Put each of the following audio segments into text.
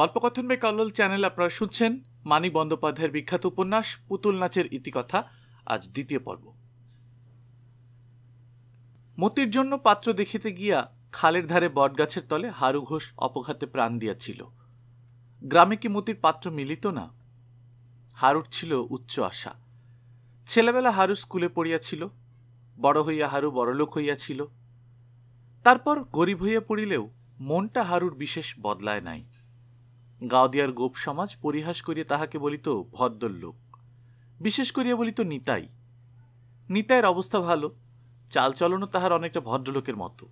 গল্পকথন বে কল্লোল চ্যানেল আপনারা শুনছেন মানি বন্দ্যোপাধ্যায়ের বিখ্যাত উপন্যাস পুতুল নাচের ইতিকথা আজ দ্বিতীয় পর্ব মতির জন্য পাত্র দেখিতে গিয়া খালের ধারে বটগাছের তলে হারু ঘোষ অপঘাতে প্রাণ দিয়াছিল গ্রামে কি মতির পাত্র মিলিত না হারুর ছিল উচ্চ আশা ছেলেবেলা হারু স্কুলে পড়িয়াছিল বড় হইয়া হারু বড়লোক হইয়াছিল তারপর গরিব হইয়া পড়িলেও মনটা হারুর বিশেষ বদলায় নাই গাওদিয়ার গোপ সমাজ পরিহাস করিয়া তাহাকে বলিত ভদ্রলোক বিশেষ করিয়া বলিত নিতাই নিতাইয়ের অবস্থা ভালো চালচলনও তাহার অনেকটা ভদ্রলোকের মতো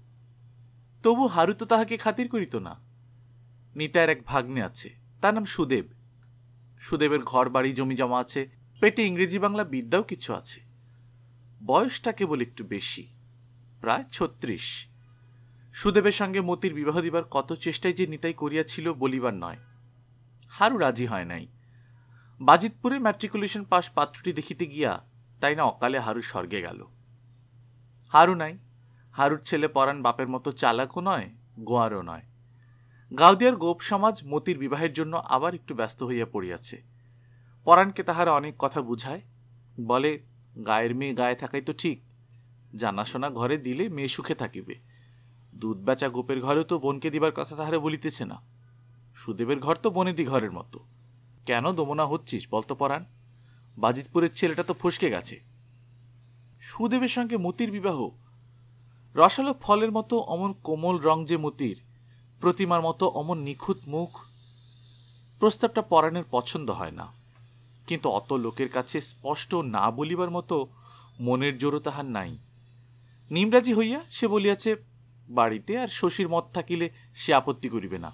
তবু হারু তো তাহাকে খাতির করিত না নিতাইয়ের এক ভাগ্নে আছে তার নাম সুদেব সুদেবের ঘর বাড়ি জমি জমা আছে পেটে ইংরেজি বাংলা বিদ্যাও কিছু আছে বয়সটা কেবল একটু বেশি প্রায় ছত্রিশ সুদেবের সঙ্গে মতির বিবাহ দিবার কত চেষ্টায় যে নিতাই করিয়াছিল বলিবার নয় হারু রাজি হয় নাই বাজিতপুরে ম্যাট্রিকুলেশন পাস পাত্রটি দেখিতে গিয়া তাই না অকালে হারু স্বর্গে গেল হারু নাই হারুর ছেলে পরাণ বাপের মতো চালাকও নয় গোয়ারও নয় গাউদিয়ার গোপ সমাজ মতির বিবাহের জন্য আবার একটু ব্যস্ত হইয়া পড়িয়াছে পরাণকে তাহারা অনেক কথা বুঝায় বলে গায়ের মেয়ে গায়ে থাকাই তো ঠিক জানাশোনা ঘরে দিলে মেয়ে সুখে থাকিবে দুধ বেচা গোপের ঘরেও তো বোনকে দিবার কথা তাহারা বলিতেছে না সুদেবের ঘর তো বনেদি ঘরের মতো কেন দমনা হচ্ছিস বলতো পরাণ বাজিতপুরের ছেলেটা তো ফসকে গেছে সুদেবের সঙ্গে মতির বিবাহ রসালো ফলের মতো অমন কোমল রং যে মতির প্রতিমার মতো অমন নিখুঁত মুখ প্রস্তাবটা পরাণের পছন্দ হয় না কিন্তু অত লোকের কাছে স্পষ্ট না বলিবার মতো মনের জোরও তাহার নাই নিমরাজি হইয়া সে বলিয়াছে বাড়িতে আর শশীর মত থাকিলে সে আপত্তি করিবে না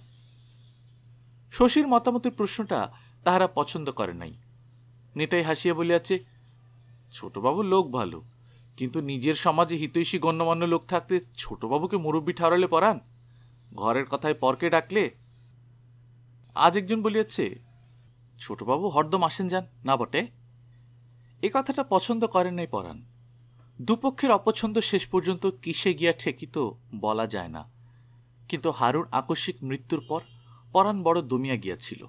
শশীর মতামতের প্রশ্নটা তাহারা পছন্দ করে নাই নেতাই হাসিয়া বলিয়াছে ছোটবাবু লোক ভালো কিন্তু নিজের সমাজে হিতৈষী গণ্যমান্য লোক থাকতে ছোটবাবুকে মুরব্বী ঠাউরালে পড়ান ঘরের কথায় পরকে ডাকলে আজ একজন বলিয়াছে ছোটবাবু হরদম আসেন যান না বটে এ কথাটা পছন্দ করেন নাই পরান দুপক্ষের অপছন্দ শেষ পর্যন্ত কিসে গিয়া ঠেকিত বলা যায় না কিন্তু হারুর আকস্মিক মৃত্যুর পর পরাণ বড় দমিয়া গিয়াছিল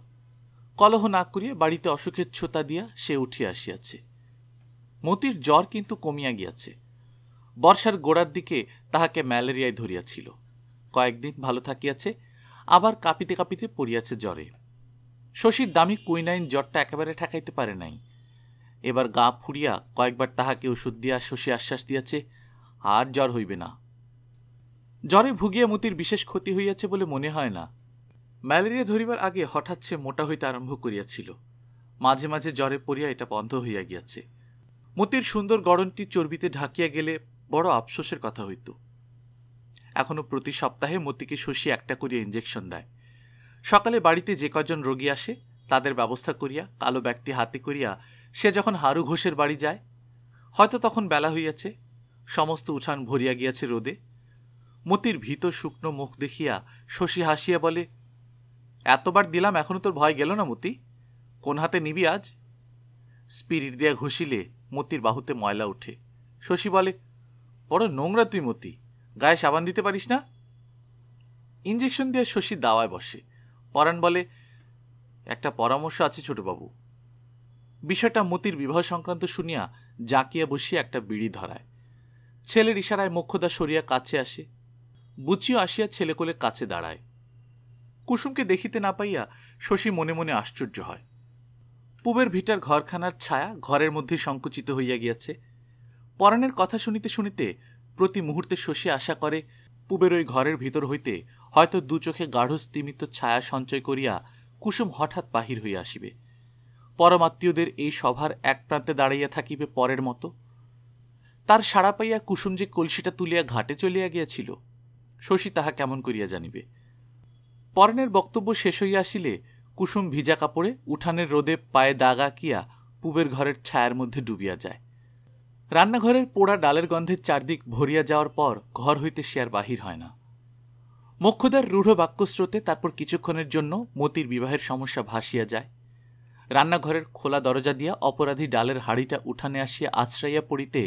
কলহ না করিয়া বাড়িতে অসুখের ছোতা দিয়া সে উঠিয়া আসিয়াছে মতির জ্বর কিন্তু কমিয়া গিয়াছে বর্ষার গোড়ার দিকে তাহাকে ম্যালেরিয়ায় ধরিয়াছিল কয়েকদিন ভালো থাকিয়াছে আবার কাঁপিতে কাঁপিতে পড়িয়াছে জ্বরে শশীর দামি কুইনাইন জ্বরটা একেবারে ঠেকাইতে পারে নাই এবার গা ফুড়িয়া কয়েকবার তাহাকে ওষুধ দিয়া শশী আশ্বাস দিয়াছে আর জ্বর হইবে না জ্বরে ভুগিয়া মতির বিশেষ ক্ষতি হইয়াছে বলে মনে হয় না ম্যালেরিয়া ধরিবার আগে হঠাৎ সে মোটা হইতে আরম্ভ করিয়াছিল মাঝে মাঝে জ্বরে পড়িয়া এটা বন্ধ হইয়া গিয়াছে মতির সুন্দর গড়নটি চর্বিতে ঢাকিয়া গেলে বড় আফসোসের কথা হইত এখনও প্রতি সপ্তাহে মতিকে শশী একটা করিয়া ইঞ্জেকশন দেয় সকালে বাড়িতে যে কজন রোগী আসে তাদের ব্যবস্থা করিয়া কালো ব্যাগটি হাতে করিয়া সে যখন হারু ঘোষের বাড়ি যায় হয়তো তখন বেলা হইয়াছে সমস্ত উঠান ভরিয়া গিয়াছে রোদে মতির ভীত শুকনো মুখ দেখিয়া শশী হাসিয়া বলে এতবার দিলাম এখনও তোর ভয় গেল না মতি কোন হাতে নিবি আজ স্পিরিট দিয়া ঘষিলে মতির বাহুতে ময়লা ওঠে শশী বলে বড় নোংরা তুই মতি গায়ে সাবান দিতে পারিস না ইঞ্জেকশন দিয়ে শশী দাওয়ায় বসে পরাণ বলে একটা পরামর্শ আছে ছোটবাবু বিষয়টা মতির বিবাহ সংক্রান্ত শুনিয়া জাঁকিয়া বসিয়া একটা বিড়ি ধরায় ছেলের ইশারায় মোক্ষদা সরিয়া কাছে আসে বুচিও আসিয়া ছেলে কোলে কাছে দাঁড়ায় কুসুমকে দেখিতে না পাইয়া শশী মনে মনে আশ্চর্য হয় পূবের ভিটার ঘরখানার ছায়া ঘরের মধ্যে সংকুচিত হইয়া গিয়াছে পরাণের কথা শুনিতে শুনিতে প্রতি মুহূর্তে শশী আশা করে পূবের ওই ঘরের ভিতর হইতে হয়তো দু চোখে গাঢ় স্তিমিত ছায়া সঞ্চয় করিয়া কুসুম হঠাৎ বাহির হইয়া আসিবে পরমাত্মীয়দের এই সভার এক প্রান্তে দাঁড়াইয়া থাকিবে পরের মতো তার সাড়া পাইয়া কুসুম যে কলসিটা তুলিয়া ঘাটে চলিয়া গিয়াছিল শশী তাহা কেমন করিয়া জানিবে পরনের বক্তব্য শেষ হইয়া আসিলে কুসুম ভিজা কাপড়ে উঠানের রোদে পায়ে দাগ আঁকিয়া পুবের ঘরের ছায়ার মধ্যে ডুবিয়া যায় রান্নাঘরের পোড়া ডালের গন্ধের চারদিক ভরিয়া যাওয়ার পর ঘর হইতে সে আর বাহির হয় না মক্ষদার রূঢ় বাক্যস্রোতে তারপর কিছুক্ষণের জন্য মতির বিবাহের সমস্যা ভাসিয়া যায় রান্নাঘরের খোলা দরজা দিয়া অপরাধী ডালের হাড়িটা উঠানে আসিয়া আশ্রাইয়া পড়িতে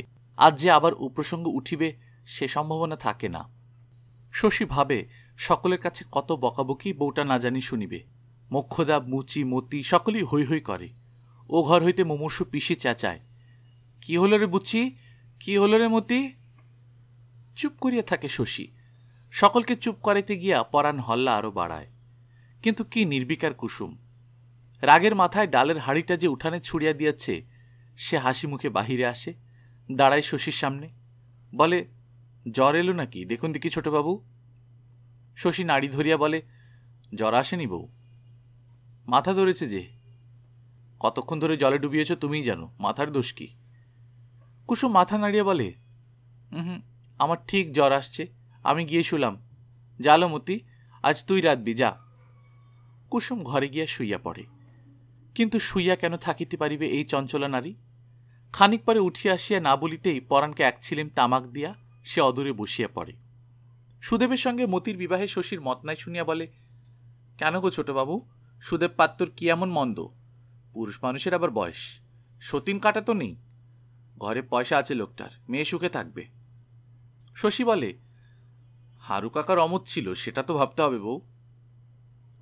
আজ যে আবার উপসঙ্গ উঠিবে সে সম্ভাবনা থাকে না শশী ভাবে সকলের কাছে কত বকাবকি বউটা না জানি শুনিবে মক্ষদা মুচি মতি সকলেই হৈ হৈ করে ও ঘর হইতে মুমূর্ষু পিসি চেঁচায় কি হলো রে বুচি কি হলো রে মতি চুপ করিয়া থাকে শশী সকলকে চুপ করাইতে গিয়া পরাণ হল্লা আরও বাড়ায় কিন্তু কি নির্বিকার কুসুম রাগের মাথায় ডালের হাড়িটা যে উঠানে ছুড়িয়া দিয়াছে সে হাসি মুখে বাহিরে আসে দাঁড়ায় শশীর সামনে বলে জ্বর এলো নাকি দেখুন দেখি ছোটবাবু শশী নাড়ি ধরিয়া বলে জ্বর আসেনি বউ মাথা ধরেছে যে কতক্ষণ ধরে জলে ডুবিয়েছ তুমিই জানো মাথার দোষ কি কুসুম মাথা নাড়িয়া বলে হুম আমার ঠিক জ্বর আসছে আমি গিয়ে শুলাম মতি আজ তুই রাতবি যা কুসুম ঘরে গিয়া শুইয়া পড়ে কিন্তু শুইয়া কেন থাকিতে পারিবে এই চঞ্চলা নারী খানিক পরে উঠিয়া আসিয়া না বলিতেই পরাণকে এক ছিলিম তামাক দিয়া সে অদূরে বসিয়া পড়ে সুদেবের সঙ্গে মতির বিবাহে শশীর মত নাই শুনিয়া বলে কেন গো ছোটবাবু সুদেব পাত্তর কি এমন মন্দ পুরুষ মানুষের আবার বয়স সতীন কাটা তো নেই ঘরে পয়সা আছে লোকটার মেয়ে সুখে থাকবে শশী বলে হারু কাকার অমত ছিল সেটা তো ভাবতে হবে বউ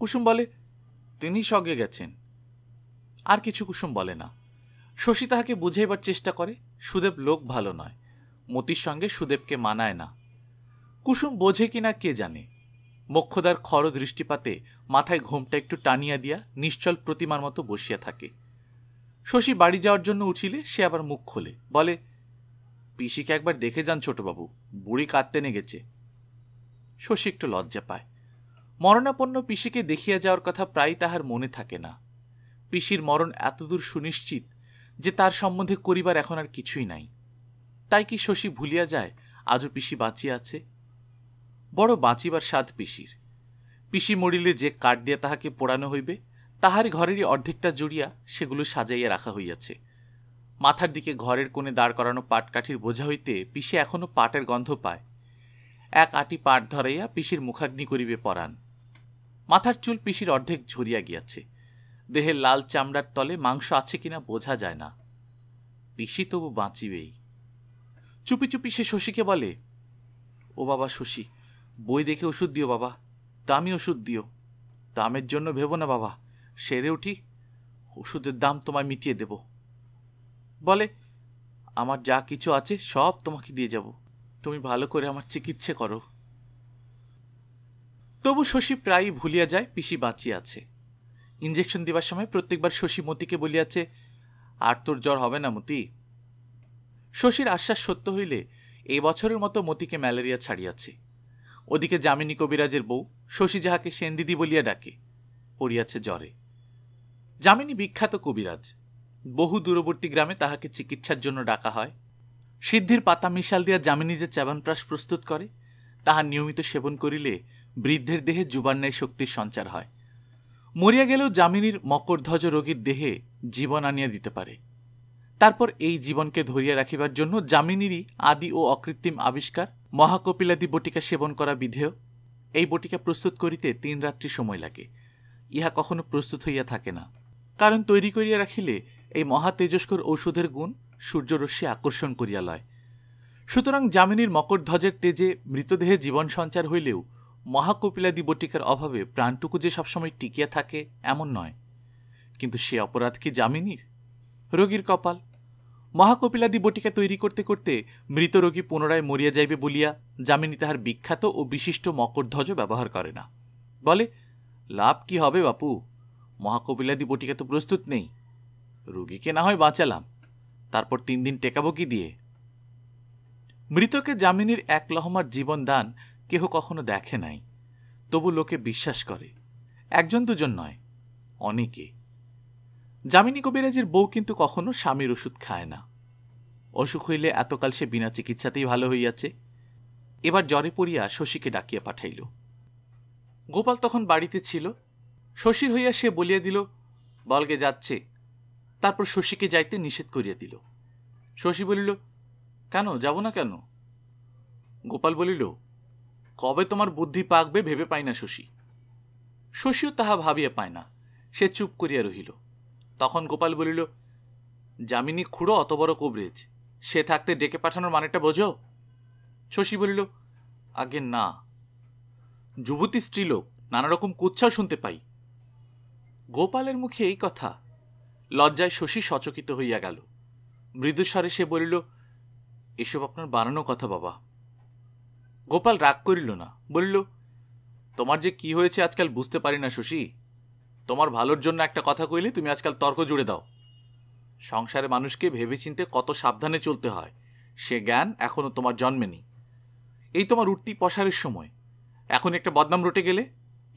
কুসুম বলে তিনি সঙ্গে গেছেন আর কিছু কুসুম বলে না শশী তাহাকে বুঝাইবার চেষ্টা করে সুদেব লোক ভালো নয় মতির সঙ্গে সুদেবকে মানায় না কুসুম বোঝে কিনা কে জানে মক্ষদার খর দৃষ্টিপাতে মাথায় ঘোমটা একটু টানিয়া দিয়া নিশ্চল প্রতিমার মতো বসিয়া থাকে শশী বাড়ি যাওয়ার জন্য উঠিলে সে আবার মুখ খোলে বলে পিসিকে একবার দেখে যান ছোটবাবু বুড়ি কাঁদতে নেগেছে শশী একটু লজ্জা পায় মরণাপন্ন পিসিকে দেখিয়া যাওয়ার কথা প্রায় তাহার মনে থাকে না পিসির মরণ এতদূর সুনিশ্চিত যে তার সম্বন্ধে করিবার এখন আর কিছুই নাই তাই কি শশী ভুলিয়া যায় আজও পিসি বাঁচিয়া আছে বড় বাঁচিবার স্বাদ পিসির পিসি মরিলে যে কাঠ দিয়া তাহাকে পোড়ানো হইবে তাহার ঘরেরই অর্ধেকটা জুড়িয়া সেগুলো সাজাইয়া রাখা হইয়াছে মাথার দিকে ঘরের কোণে দাঁড় করানো পাটকাঠির বোঝা হইতে পিসি এখনও পাটের গন্ধ পায় এক আটি পাট ধরাইয়া পিসির মুখাগ্নি করিবে পরাণ মাথার চুল পিসির অর্ধেক ঝরিয়া গিয়াছে দেহের লাল চামড়ার তলে মাংস আছে কিনা বোঝা যায় না পিসি তবু বাঁচিবেই চুপি চুপি সে শশীকে বলে ও বাবা শশী বই দেখে ওষুধ দিও বাবা দামি ওষুধ দিও দামের জন্য ভেবো না বাবা সেরে উঠি ওষুধের দাম তোমায় মিটিয়ে দেব বলে আমার যা কিছু আছে সব তোমাকে দিয়ে যাব তুমি ভালো করে আমার চিকিৎসা করো তবু শশী প্রায়ই ভুলিয়া যায় পিসি বাঁচিয়ে আছে ইঞ্জেকশন দিবার সময় প্রত্যেকবার শশী মতিকে বলিয়াছে আর তোর জ্বর হবে না মতি শশীর আশ্বাস সত্য হইলে এবছরের মতো মতিকে ম্যালেরিয়া ছাড়িয়াছে ওদিকে যামিনী কবিরাজের বউ শশী যাহাকে সেনদিদি বলিয়া ডাকে পড়িয়াছে জ্বরে যামিনী বিখ্যাত কবিরাজ বহু দূরবর্তী গ্রামে তাহাকে চিকিৎসার জন্য ডাকা হয় সিদ্ধির পাতা মিশাল দিয়া যামিনী যে চ্যাবনপ্রাস প্রস্তুত করে তাহা নিয়মিত সেবন করিলে বৃদ্ধের দেহে যুবান্যায় শক্তির সঞ্চার হয় মরিয়া গেলেও যামিনীর মকরধ্বজ রোগীর দেহে জীবন আনিয়া দিতে পারে তারপর এই জীবনকে ধরিয়া রাখিবার জন্য যামিনীরই আদি ও অকৃত্রিম আবিষ্কার মহাকপিলাদি বটিকা সেবন করা বিধেয় এই বটিকা প্রস্তুত করিতে তিন রাত্রি সময় লাগে ইহা কখনো প্রস্তুত হইয়া থাকে না কারণ তৈরি করিয়া রাখিলে এই মহা তেজস্কর ঔষধের গুণ সূর্যরশ্মি আকর্ষণ করিয়া লয় সুতরাং যামিনীর ধ্বজের তেজে মৃতদেহে জীবন সঞ্চার হইলেও মহাকপিলাদি বটিকার অভাবে প্রাণটুকু যে সবসময় টিকিয়া থাকে এমন নয় কিন্তু সে অপরাধ কি যামিনীর রোগীর কপাল মহাকপিলাদি বটিকা তৈরি করতে করতে মৃত রোগী পুনরায় মরিয়া যাইবে বলিয়া যামিনী তাহার বিখ্যাত ও বিশিষ্ট মকরধ্বজ ব্যবহার করে না বলে লাভ কি হবে বাপু মহাকপিলাদি বটিকা তো প্রস্তুত নেই রোগীকে না হয় বাঁচালাম তারপর তিন দিন টেকাবো কি দিয়ে মৃতকে যামিনীর এক লহমার জীবন দান কেহ কখনো দেখে নাই তবু লোকে বিশ্বাস করে একজন দুজন নয় অনেকে যামিনী কবিরাজের বউ কিন্তু কখনো স্বামীর ওষুধ খায় না অসুখ হইলে এতকাল সে বিনা চিকিৎসাতেই ভালো হইয়াছে এবার জ্বরে পড়িয়া শশীকে ডাকিয়া পাঠাইল গোপাল তখন বাড়িতে ছিল শশীর হইয়া সে বলিয়া দিল বলগে যাচ্ছে তারপর শশীকে যাইতে নিষেধ করিয়া দিল শশী বলিল কেন যাব না কেন গোপাল বলিল কবে তোমার বুদ্ধি পাকবে ভেবে পায় না শশী শশীও তাহা ভাবিয়া পায় না সে চুপ করিয়া রহিল তখন গোপাল বলিল যামিনী খুঁড়ো অত বড় কবরেজ সে থাকতে ডেকে পাঠানোর মানেটা বোঝো শশী বলিল আগে না যুবতী স্ত্রীলোক নানা রকম কুচ্ছাও শুনতে পাই গোপালের মুখে এই কথা লজ্জায় শশী সচকিত হইয়া গেল মৃদুস্বরে সে বলিল এসব আপনার বানানো কথা বাবা গোপাল রাগ করিল না বলিল তোমার যে কি হয়েছে আজকাল বুঝতে পারি না শশী তোমার ভালোর জন্য একটা কথা কইলে তুমি আজকাল তর্ক জুড়ে দাও সংসারে মানুষকে ভেবেচিন্তে কত সাবধানে চলতে হয় সে জ্ঞান এখনও তোমার জন্মেনি এই তোমার উঠতি পশারের সময় এখন একটা বদনাম রটে গেলে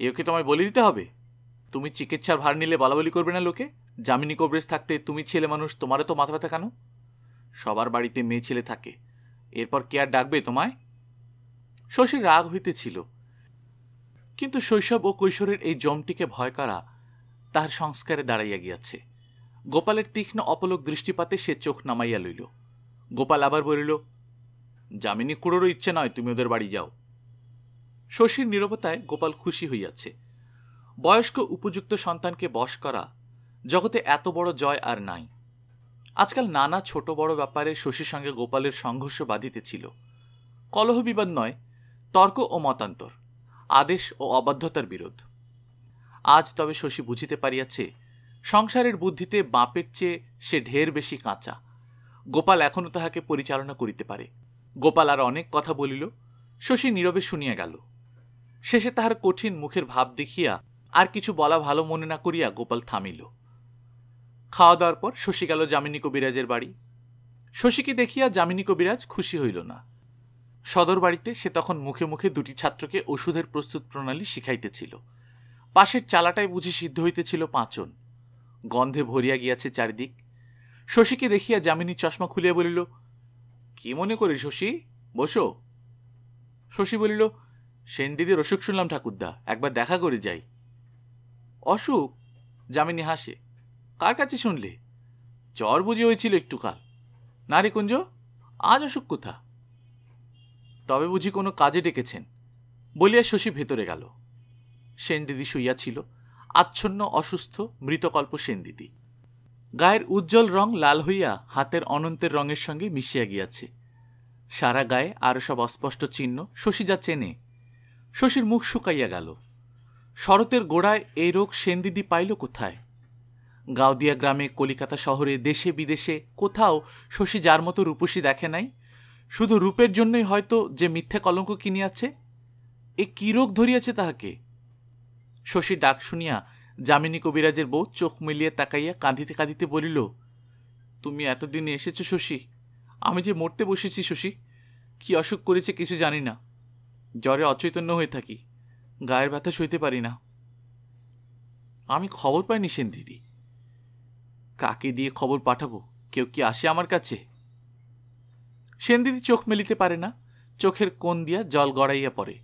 এও কি তোমায় বলে দিতে হবে তুমি চিকিৎসার ভার নিলে বলাবলি করবে না লোকে জামিনী কবরেজ থাকতে তুমি ছেলে মানুষ তোমারও তো মাথা ব্যথা কেন সবার বাড়িতে মেয়ে ছেলে থাকে এরপর কে আর ডাকবে তোমায় শশীর রাগ হইতেছিল কিন্তু শৈশব ও কৈশোরের এই জমটিকে ভয় করা তাহার সংস্কারে দাঁড়াইয়া গিয়াছে গোপালের তীক্ষ্ণ অপলক দৃষ্টিপাতে সে চোখ নামাইয়া লইল গোপাল আবার বলিল যামিনী কুড়োরও ইচ্ছে নয় তুমি ওদের বাড়ি যাও শশীর নিরবতায় গোপাল খুশি হইয়াছে বয়স্ক উপযুক্ত সন্তানকে বশ করা জগতে এত বড় জয় আর নাই আজকাল নানা ছোট বড় ব্যাপারে শশীর সঙ্গে গোপালের সংঘর্ষ বাঁধিতেছিল কলহ বিবাদ নয় তর্ক ও মতান্তর আদেশ ও অবাধ্যতার বিরোধ আজ তবে শশী বুঝিতে পারিয়াছে সংসারের বুদ্ধিতে বাপের চেয়ে সে ঢের বেশি কাঁচা গোপাল এখনও তাহাকে পরিচালনা করিতে পারে গোপাল আর অনেক কথা বলিল শশী নীরবে শুনিয়া গেল শেষে তাহার কঠিন মুখের ভাব দেখিয়া আর কিছু বলা ভালো মনে না করিয়া গোপাল থামিল খাওয়া দাওয়ার পর শশী গেল যামিনী কবিরাজের বাড়ি শশীকে দেখিয়া যামিনী কবিরাজ খুশি হইল না সদর বাড়িতে সে তখন মুখে মুখে দুটি ছাত্রকে ওষুধের প্রস্তুত প্রণালী শিখাইতেছিল পাশের চালাটাই বুঝি সিদ্ধ হইতেছিল পাঁচন গন্ধে ভরিয়া গিয়াছে চারিদিক শশীকে দেখিয়া যামিনী চশমা খুলিয়া বলিল কি মনে করি শশী বসো শশী বলিল সেন দিদির অসুখ শুনলাম ঠাকুরদা একবার দেখা করে যাই অসুখ যামিনী হাসে কার কাছে শুনলে জ্বর বুঝি হয়েছিল একটু কাল নারী কুঞ্জ আজ অসুখ কোথা তবে বুঝি কোনো কাজে ডেকেছেন বলিয়া শশী ভেতরে গেল সেনদিদি শুইয়াছিল আচ্ছন্ন অসুস্থ মৃতকল্প সেনদিদি গায়ের উজ্জ্বল রং লাল হইয়া হাতের অনন্তের রঙের সঙ্গে মিশিয়া গিয়াছে সারা গায়ে আরও সব অস্পষ্ট চিহ্ন শশী যা চেনে শশীর মুখ শুকাইয়া গেল শরতের গোড়ায় এই রোগ সেনদিদি পাইল কোথায় গাওদিয়া গ্রামে কলিকাতা শহরে দেশে বিদেশে কোথাও শশী যার মতো রূপসী দেখে নাই শুধু রূপের জন্যই হয়তো যে মিথ্যে কলঙ্ক কিনিয়াছে এ কী রোগ ধরিয়াছে তাহাকে শশী ডাক শুনিয়া যামিনী কবিরাজের বউ চোখ মিলিয়ে তাকাইয়া কাঁদিতে কাঁদিতে বলিল তুমি এতদিনে এসেছো শশী আমি যে মরতে বসেছি শশী কি অসুখ করেছে কিছু জানি না জ্বরে অচৈতন্য হয়ে থাকি গায়ের ব্যথা সইতে পারি না আমি খবর পাইনি সেন দিদি কাকে দিয়ে খবর পাঠাবো কেউ কি আসে আমার কাছে সেন দিদি চোখ মেলিতে পারে না চোখের কোণ দিয়া জল গড়াইয়া পড়ে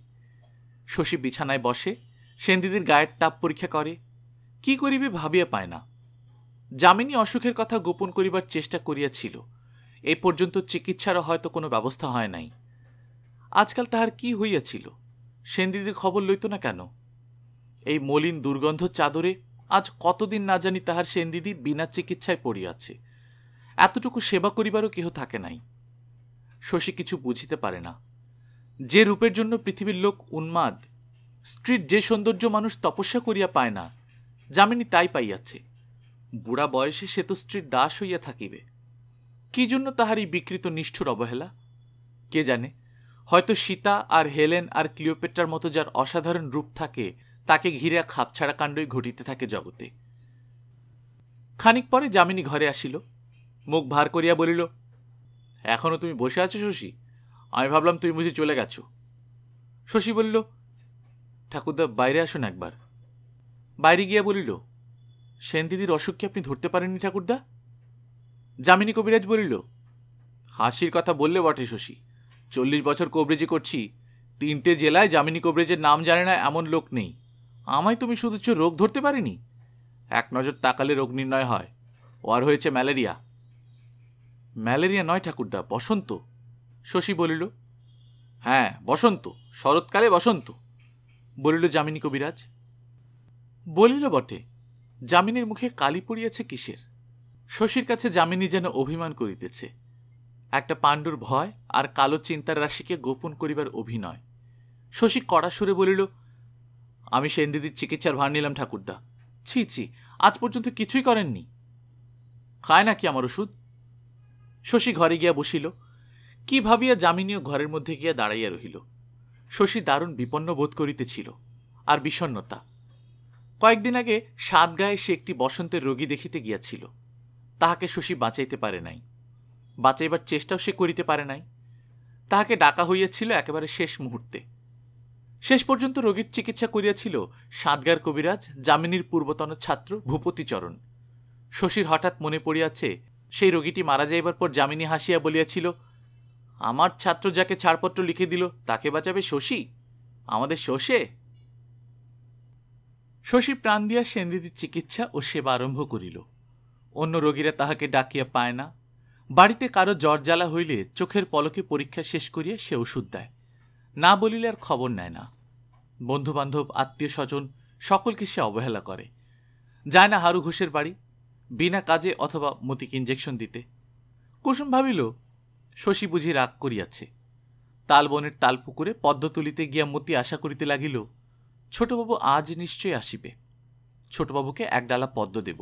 শশী বিছানায় বসে সেনদিদির গায়ের তাপ পরীক্ষা করে কি করিবে ভাবিয়া পায় না যামিনী অসুখের কথা গোপন করিবার চেষ্টা করিয়াছিল এ পর্যন্ত চিকিৎসারও হয়তো কোনো ব্যবস্থা হয় নাই আজকাল তাহার কি হইয়াছিল সেনদিদির খবর লইত না কেন এই মলিন দুর্গন্ধ চাদরে আজ কতদিন না জানি তাহার সেনদিদি বিনা চিকিৎসায় পড়িয়াছে এতটুকু সেবা করিবারও কেহ থাকে নাই শশী কিছু বুঝিতে পারে না যে রূপের জন্য পৃথিবীর লোক উন্মাদ স্ত্রীর যে সৌন্দর্য মানুষ তপস্যা করিয়া পায় না যামিনী তাই পাইয়াছে বুড়া বয়সে সে তো স্ত্রীর দাস হইয়া থাকিবে কি জন্য তাহার এই বিকৃত নিষ্ঠুর অবহেলা কে জানে হয়তো সীতা আর হেলেন আর ক্লিওপেট্রার মতো যার অসাধারণ রূপ থাকে তাকে ঘিরে খাপছাড়া কাণ্ডই ঘটিতে থাকে জগতে খানিক পরে যামিনী ঘরে আসিল মুখ ভার করিয়া বলিল এখনও তুমি বসে আছো শশী আমি ভাবলাম তুমি বুঝি চলে গেছো শশী বলিল ঠাকুরদা বাইরে আসুন একবার বাইরে গিয়া বলিল সেন দিদির অসুখকে আপনি ধরতে পারেননি ঠাকুরদা যামিনী কবিরাজ বলিল হাসির কথা বললে বটে শশী চল্লিশ বছর কবরেজি করছি তিনটে জেলায় যামিনী কবরেজের নাম জানে না এমন লোক নেই আমায় তুমি শুধু রোগ ধরতে পারিনি এক নজর তাকালে রোগ নির্ণয় হয় আর হয়েছে ম্যালেরিয়া ম্যালেরিয়া নয় ঠাকুরদা বসন্ত শশী বলিল হ্যাঁ বসন্ত শরৎকালে বসন্ত বলিল যামিনী কবিরাজ বলিল বটে যামিনীর মুখে কালি পড়িয়াছে কিসের শশীর কাছে যামিনী যেন অভিমান করিতেছে একটা পাণ্ডুর ভয় আর কালো চিন্তার রাশিকে গোপন করিবার অভিনয় শশী কড়া সুরে বলিল আমি সেন দিদির চিকিৎসার ভার নিলাম ঠাকুরদা ছি ছি আজ পর্যন্ত কিছুই করেননি খায় নাকি আমার ওষুধ শশী ঘরে গিয়া বসিল কি ভাবিয়া যামিনীও ঘরের মধ্যে গিয়া দাঁড়াইয়া রহিল শশী দারুণ বিপন্ন বোধ করিতেছিল আর বিষণ্নতা কয়েকদিন আগে গায়ে সে একটি বসন্তের রোগী দেখিতে গিয়াছিল তাহাকে শশী বাঁচাইতে পারে নাই বাঁচাইবার চেষ্টাও সে করিতে পারে নাই তাহাকে ডাকা হইয়াছিল একেবারে শেষ মুহূর্তে শেষ পর্যন্ত রোগীর চিকিৎসা করিয়াছিল সাতগার কবিরাজ জামিনীর পূর্বতন ছাত্র ভূপতিচরণ শশীর হঠাৎ মনে পড়িয়াছে সেই রোগীটি মারা যাইবার পর জামিনী হাসিয়া বলিয়াছিল আমার ছাত্র যাকে ছাড়পত্র লিখে দিল তাকে বাঁচাবে শশী আমাদের শোষে শশী প্রাণ দিয়া সেনদিদির চিকিৎসা ও সেবা আরম্ভ করিল অন্য রোগীরা তাহাকে ডাকিয়া পায় না বাড়িতে কারো জ্বর জ্বালা হইলে চোখের পলকে পরীক্ষা শেষ করিয়া সে ওষুধ দেয় না বলিলে আর খবর নেয় না বন্ধুবান্ধব আত্মীয় স্বজন সকলকে সে অবহেলা করে যায় না হারু ঘোষের বাড়ি বিনা কাজে অথবা মতিক ইঞ্জেকশন দিতে কুসুম ভাবিল শশী বুঝি রাগ করিয়াছে তালবনের তালপুকুরে পদ্ম তুলিতে গিয়া মতি আশা করিতে লাগিল ছোটবাবু আজ নিশ্চয় আসিবে ছোটবাবুকে একডালা পদ্ম দেব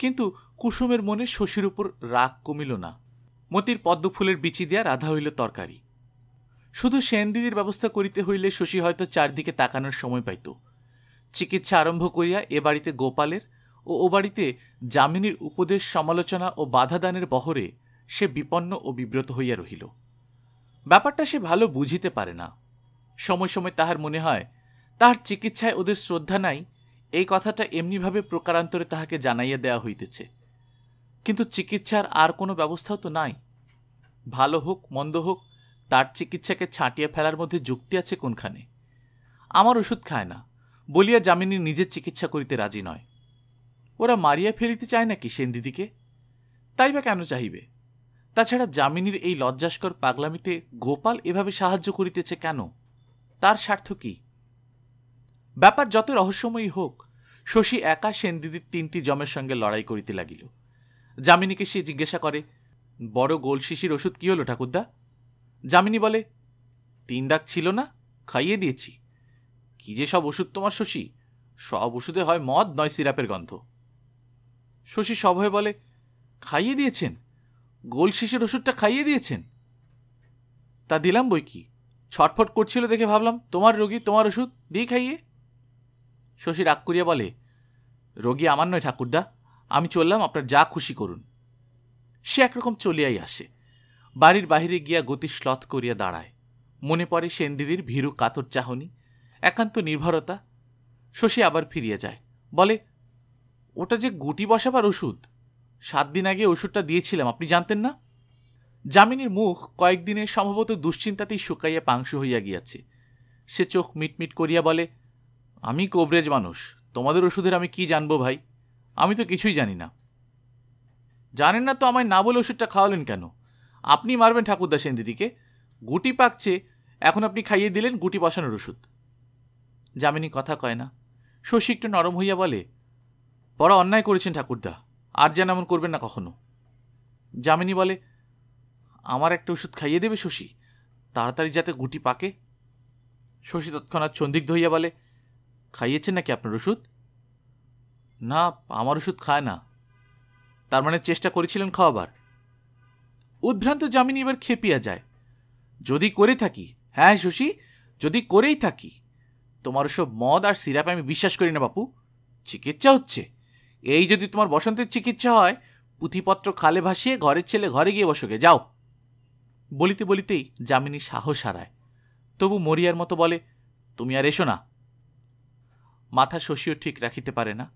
কিন্তু কুসুমের মনে শশীর উপর রাগ কমিল না মতির পদ্ম ফুলের বিচি দেয়া রাধা হইল তরকারি শুধু সেনদিদির ব্যবস্থা করিতে হইলে শশী হয়তো চারদিকে তাকানোর সময় পাইত চিকিৎসা আরম্ভ করিয়া এ বাড়িতে গোপালের ও ও বাড়িতে যামিনীর উপদেশ সমালোচনা ও বাধাদানের বহরে সে বিপন্ন ও বিব্রত হইয়া রহিল ব্যাপারটা সে ভালো বুঝিতে পারে না সময় সময় তাহার মনে হয় তাহার চিকিৎসায় ওদের শ্রদ্ধা নাই এই কথাটা এমনিভাবে প্রকারান্তরে তাহাকে জানাইয়া দেয়া হইতেছে কিন্তু চিকিৎসার আর কোনো ব্যবস্থাও তো নাই ভালো হোক মন্দ হোক তার চিকিৎসাকে ছাঁটিয়ে ফেলার মধ্যে যুক্তি আছে কোনখানে আমার ওষুধ খায় না বলিয়া যামিনী নিজের চিকিৎসা করিতে রাজি নয় ওরা মারিয়া ফেলিতে চায় নাকি সেন দিদিকে তাই বা কেন চাহিবে তাছাড়া যামিনীর এই লজ্জাস্কর পাগলামিতে গোপাল এভাবে সাহায্য করিতেছে কেন তার স্বার্থ কি ব্যাপার যত রহস্যময়ী হোক শশী একা সেনদিদির তিনটি জমের সঙ্গে লড়াই করিতে লাগিল যামিনীকে সে জিজ্ঞাসা করে বড় গোলশিশির ওষুধ কী হলো ঠাকুরদা যামিনী বলে তিন ডাক ছিল না খাইয়ে দিয়েছি কি যে সব ওষুধ তোমার শশী সব ওষুধে হয় মদ নয় সিরাপের গন্ধ শশী সভয়ে বলে খাইয়ে দিয়েছেন গোল শেষের ওষুধটা খাইয়ে দিয়েছেন তা দিলাম বই কি ছটফট করছিল দেখে ভাবলাম তোমার রোগী তোমার ওষুধ দিই খাইয়ে শশী রাগ করিয়া বলে রোগী আমার নয় ঠাকুরদা আমি চললাম আপনার যা খুশি করুন সে একরকম চলিয়াই আসে বাড়ির বাহিরে গিয়া গতি শ্লথ করিয়া দাঁড়ায় মনে পড়ে সেন দিদির ভীরু কাতর চাহনি একান্ত নির্ভরতা শশী আবার ফিরিয়ে যায় বলে ওটা যে গুটি বসাবার ওষুধ সাত দিন আগে ওষুধটা দিয়েছিলাম আপনি জানতেন না যামিনীর মুখ কয়েকদিনের সম্ভবত দুশ্চিন্তাতেই শুকাইয়া পাংশু হইয়া গিয়াছে সে চোখ মিটমিট করিয়া বলে আমি কবরেজ মানুষ তোমাদের ওষুধের আমি কি জানবো ভাই আমি তো কিছুই জানি না জানেন না তো আমায় না বলে ওষুধটা খাওয়ালেন কেন আপনি মারবেন ঠাকুরদা সেন দিদিকে গুটি পাকছে এখন আপনি খাইয়ে দিলেন গুটি বসানোর ওষুধ যামিনী কথা কয় না শশী একটু নরম হইয়া বলে বড় অন্যায় করেছেন ঠাকুরদা আর যেন এমন করবেন না কখনো যামিনী বলে আমার একটা ওষুধ খাইয়ে দেবে শশী তাড়াতাড়ি যাতে গুটি পাকে শশী তৎক্ষণাৎ সন্দিগ্ধ হইয়া বলে খাইয়েছেন নাকি আপনার ওষুধ না আমার ওষুধ খায় না তার মানে চেষ্টা করেছিলেন খাওয়াবার উদ্ভ্রান্ত জামিনী এবার খেপিয়া যায় যদি করে থাকি হ্যাঁ শশী যদি করেই থাকি তোমার ওসব মদ আর সিরাপে আমি বিশ্বাস করি না বাপু চিকিৎসা হচ্ছে এই যদি তোমার বসন্তের চিকিৎসা হয় পুঁথিপত্র খালে ভাসিয়ে ঘরের ছেলে ঘরে গিয়ে বসোগে যাও বলিতে বলিতেই যামিনী সাহস হারায় তবু মরিয়ার মতো বলে তুমি আর এসো না মাথা শশীও ঠিক রাখিতে পারে না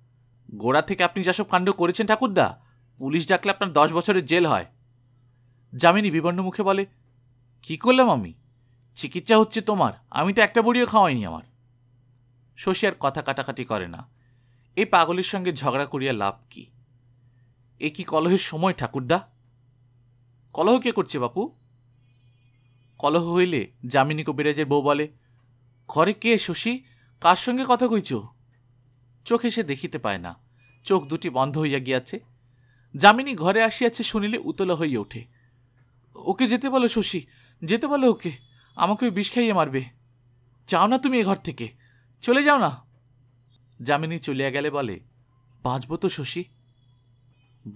গোড়া থেকে আপনি যেসব কাণ্ড করেছেন ঠাকুরদা পুলিশ ডাকলে আপনার দশ বছরের জেল হয় যামিনী বিবর্ণ মুখে বলে কি করলাম আমি চিকিৎসা হচ্ছে তোমার আমি তো একটা বড়িও খাওয়াইনি আমার শশী আর কথা কাটাকাটি করে না এ পাগলের সঙ্গে ঝগড়া করিয়া লাভ কি এ কি কলহের সময় ঠাকুরদা কলহ কে করছে বাপু কলহ হইলে যামিনী কবিরাজের বউ বলে ঘরে কে শশী কার সঙ্গে কথা কইছ চোখে সে দেখিতে পায় না চোখ দুটি বন্ধ হইয়া গিয়াছে যামিনী ঘরে আসিয়াছে শুনিলে উতলা হইয়া ওঠে ওকে যেতে বলো শশী যেতে বলো ওকে আমাকে ওই বিষ খাইয়ে মারবে চাও না তুমি এ ঘর থেকে চলে যাও না যামিনী চলিয়া গেলে বলে বাঁচব তো শশী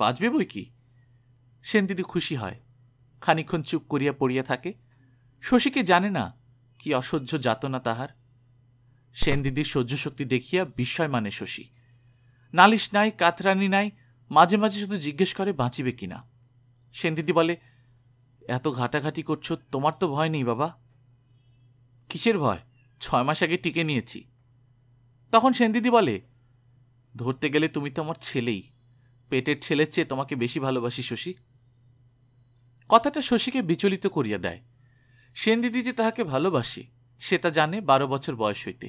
বাঁচবে বই কি সেন দিদি খুশি হয় খানিক্ষণ চুপ করিয়া পড়িয়া থাকে শশীকে জানে না কি অসহ্য যাতনা তাহার সেন দিদির সহ্যশক্তি দেখিয়া বিস্ময় মানে শশী নালিশ নাই কাতরানি নাই মাঝে মাঝে শুধু জিজ্ঞেস করে বাঁচিবে কিনা সেন দিদি বলে এত ঘাটাঘাটি করছো তোমার তো ভয় নেই বাবা কিসের ভয় ছয় মাস আগে টিকে নিয়েছি তখন সেনদিদি বলে ধরতে গেলে তুমি তো আমার ছেলেই পেটের ছেলের চেয়ে তোমাকে বেশি ভালোবাসি শশী কথাটা শশীকে বিচলিত করিয়া দেয় সেনদিদি যে তাহাকে ভালোবাসে সে তা জানে বারো বছর বয়স হইতে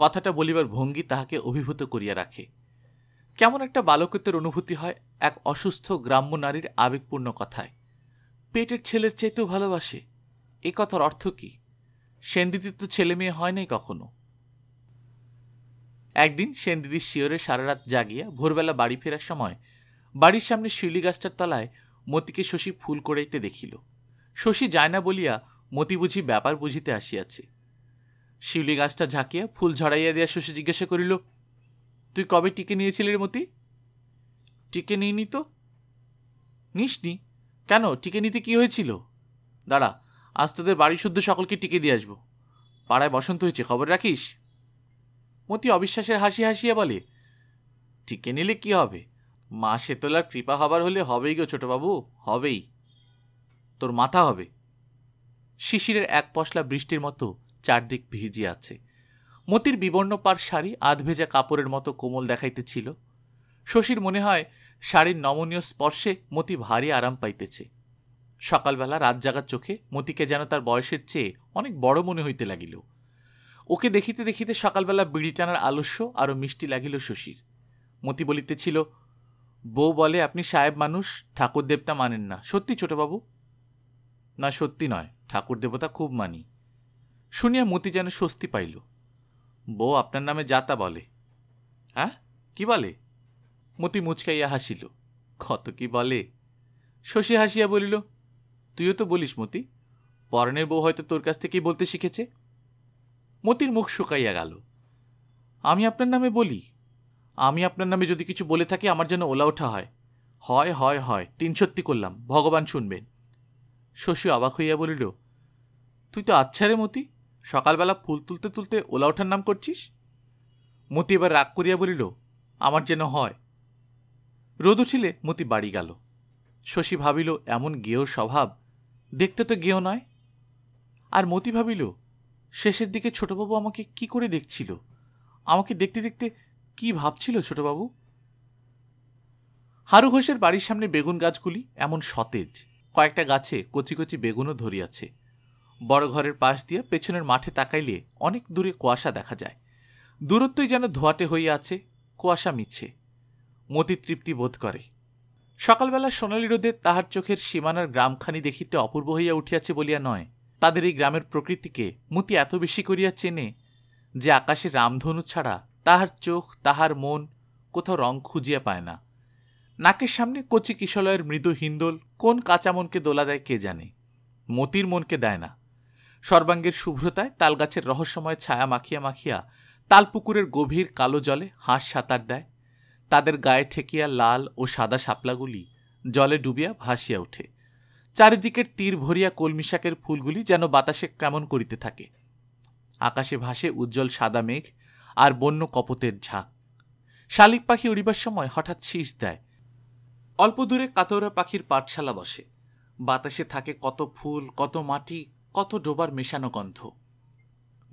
কথাটা বলিবার ভঙ্গি তাহাকে অভিভূত করিয়া রাখে কেমন একটা বালকত্বের অনুভূতি হয় এক অসুস্থ গ্রাম্য নারীর আবেগপূর্ণ কথায় পেটের ছেলের চেয়েতেও ভালোবাসে এ কথার অর্থ কি সেনদিদি তো ছেলে মেয়ে হয় নাই কখনো একদিন সেন দিদি শিওরে সারা রাত জাগিয়া ভোরবেলা বাড়ি ফেরার সময় বাড়ির সামনে শিউলি গাছটার তলায় মতিকে শশী ফুল করাইতে দেখিল শশী যায় না বলিয়া মতি বুঝি ব্যাপার বুঝিতে আসিয়াছে শিউলি গাছটা ঝাঁকিয়া ফুল ঝড়াইয়া দিয়া শশী জিজ্ঞাসা করিল তুই কবে টিকে নিয়েছিলি রে মতি টিকে নিইনি তো নিসনি কেন টিকে নিতে কি হয়েছিল দাঁড়া আজ তোদের বাড়ি শুদ্ধ সকলকে টিকে দিয়ে আসবো পাড়ায় বসন্ত হয়েছে খবর রাখিস মতি অবিশ্বাসের হাসি হাসিয়ে বলে টিকে নিলে কি হবে মা শেতলার কৃপা হবার হলে হবেই গো ছোটবাবু হবেই তোর মাথা হবে শিশিরের এক পশলা বৃষ্টির মতো চারদিক ভিজিয়ে আছে মতির বিবর্ণ পার শাড়ি আধ ভেজা কাপড়ের মতো কোমল দেখাইতেছিল শশীর মনে হয় শাড়ির নমনীয় স্পর্শে মতি ভারী আরাম পাইতেছে সকালবেলা রাত জাগার চোখে মতিকে যেন তার বয়সের চেয়ে অনেক বড় মনে হইতে লাগিল ওকে দেখিতে দেখিতে সকালবেলা বিড়ি টানার আলস্য আরও মিষ্টি লাগিল শশীর মতি বলিতেছিল বউ বলে আপনি সাহেব মানুষ ঠাকুর দেবতা মানেন না সত্যি ছোটবাবু না সত্যি নয় ঠাকুর দেবতা খুব মানি শুনিয়া মতি যেন স্বস্তি পাইল বউ আপনার নামে যাতা বলে হ্যাঁ কি বলে মতি মুচকাইয়া হাসিল কত কি বলে শশী হাসিয়া বলিল তুইও তো বলিস মতি পরনের বউ হয়তো তোর কাছ থেকেই বলতে শিখেছে মতির মুখ শুকাইয়া গেল আমি আপনার নামে বলি আমি আপনার নামে যদি কিছু বলে থাকি আমার যেন ওলা ওঠা হয় হয় হয় হয় তিন সত্যি করলাম ভগবান শুনবেন শশী অবাক হইয়া বলিল তুই তো আচ্ছা রে মতি সকালবেলা ফুল তুলতে তুলতে ওলা ওঠার নাম করছিস মতি এবার রাগ করিয়া বলিল আমার যেন হয় রোদ উঠিলে মতি বাড়ি গেল শশী ভাবিল এমন গেহ স্বভাব দেখতে তো গেহ নয় আর মতি ভাবিল শেষের দিকে ছোটবাবু আমাকে কি করে দেখছিল আমাকে দেখতে দেখতে কি ভাবছিল ছোটবাবু হারু ঘোষের বাড়ির সামনে বেগুন গাছগুলি এমন সতেজ কয়েকটা গাছে কচি কচি বেগুনও ধরিয়াছে বড় ঘরের পাশ দিয়ে পেছনের মাঠে তাকাইলে অনেক দূরে কুয়াশা দেখা যায় দূরত্বই যেন ধোয়াটে হইয়া আছে কুয়াশা মিছে মতি তৃপ্তি বোধ করে সকালবেলা সোনালি রোদে তাহার চোখের সীমানার গ্রামখানি দেখিতে অপূর্ব হইয়া উঠিয়াছে বলিয়া নয় তাদের এই গ্রামের প্রকৃতিকে মতি এত বেশি করিয়া চেনে যে আকাশে রামধনু ছাড়া তাহার চোখ তাহার মন কোথাও রং খুঁজিয়া পায় না নাকের সামনে কচি কিশলয়ের মৃদু হিন্দোল কোন কাঁচা মনকে দোলা দেয় কে জানে মতির মনকে দেয় না সর্বাঙ্গের শুভ্রতায় তালগাছের রহস্যময় ছায়া মাখিয়া মাখিয়া তালপুকুরের গভীর কালো জলে হাঁস সাঁতার দেয় তাদের গায়ে ঠেকিয়া লাল ও সাদা শাপলাগুলি জলে ডুবিয়া ভাসিয়া ওঠে চারিদিকের তীর ভরিয়া কলমি শাকের ফুলগুলি যেন বাতাসে কেমন করিতে থাকে আকাশে ভাসে উজ্জ্বল সাদা মেঘ আর বন্য কপতের ঝাঁক শালিক পাখি উড়িবার সময় হঠাৎ শীষ দেয় অল্প দূরে কাতরা পাখির পাঠশালা বসে বাতাসে থাকে কত ফুল কত মাটি কত ডোবার মেশানো গন্ধ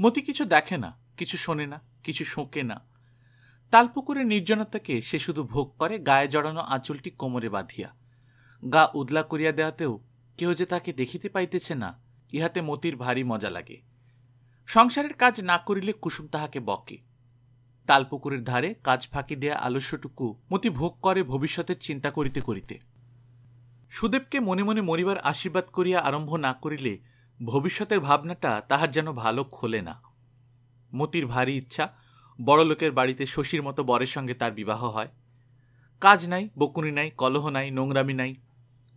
মতি কিছু দেখে না কিছু শোনে না কিছু শোঁকে না তালপুকুরের নির্জনতাকে সে শুধু ভোগ করে গায়ে জড়ানো আঁচলটি কোমরে বাঁধিয়া গা উদলা করিয়া দেওয়াতেও কেহ যে তাকে দেখিতে পাইতেছে না ইহাতে মতির ভারী মজা লাগে সংসারের কাজ না করিলে কুসুম তাহাকে বকে তালপুকুরের ধারে কাজ ফাঁকি দেয়া আলস্যটুকু মতি ভোগ করে ভবিষ্যতের চিন্তা করিতে করিতে সুদেবকে মনে মনে মরিবার আশীর্বাদ করিয়া আরম্ভ না করিলে ভবিষ্যতের ভাবনাটা তাহার যেন ভালো খোলে না মতির ভারী ইচ্ছা বড়লোকের বাড়িতে শশীর মতো বরের সঙ্গে তার বিবাহ হয় কাজ নাই বকুনি নাই কলহ নাই নোংরামি নাই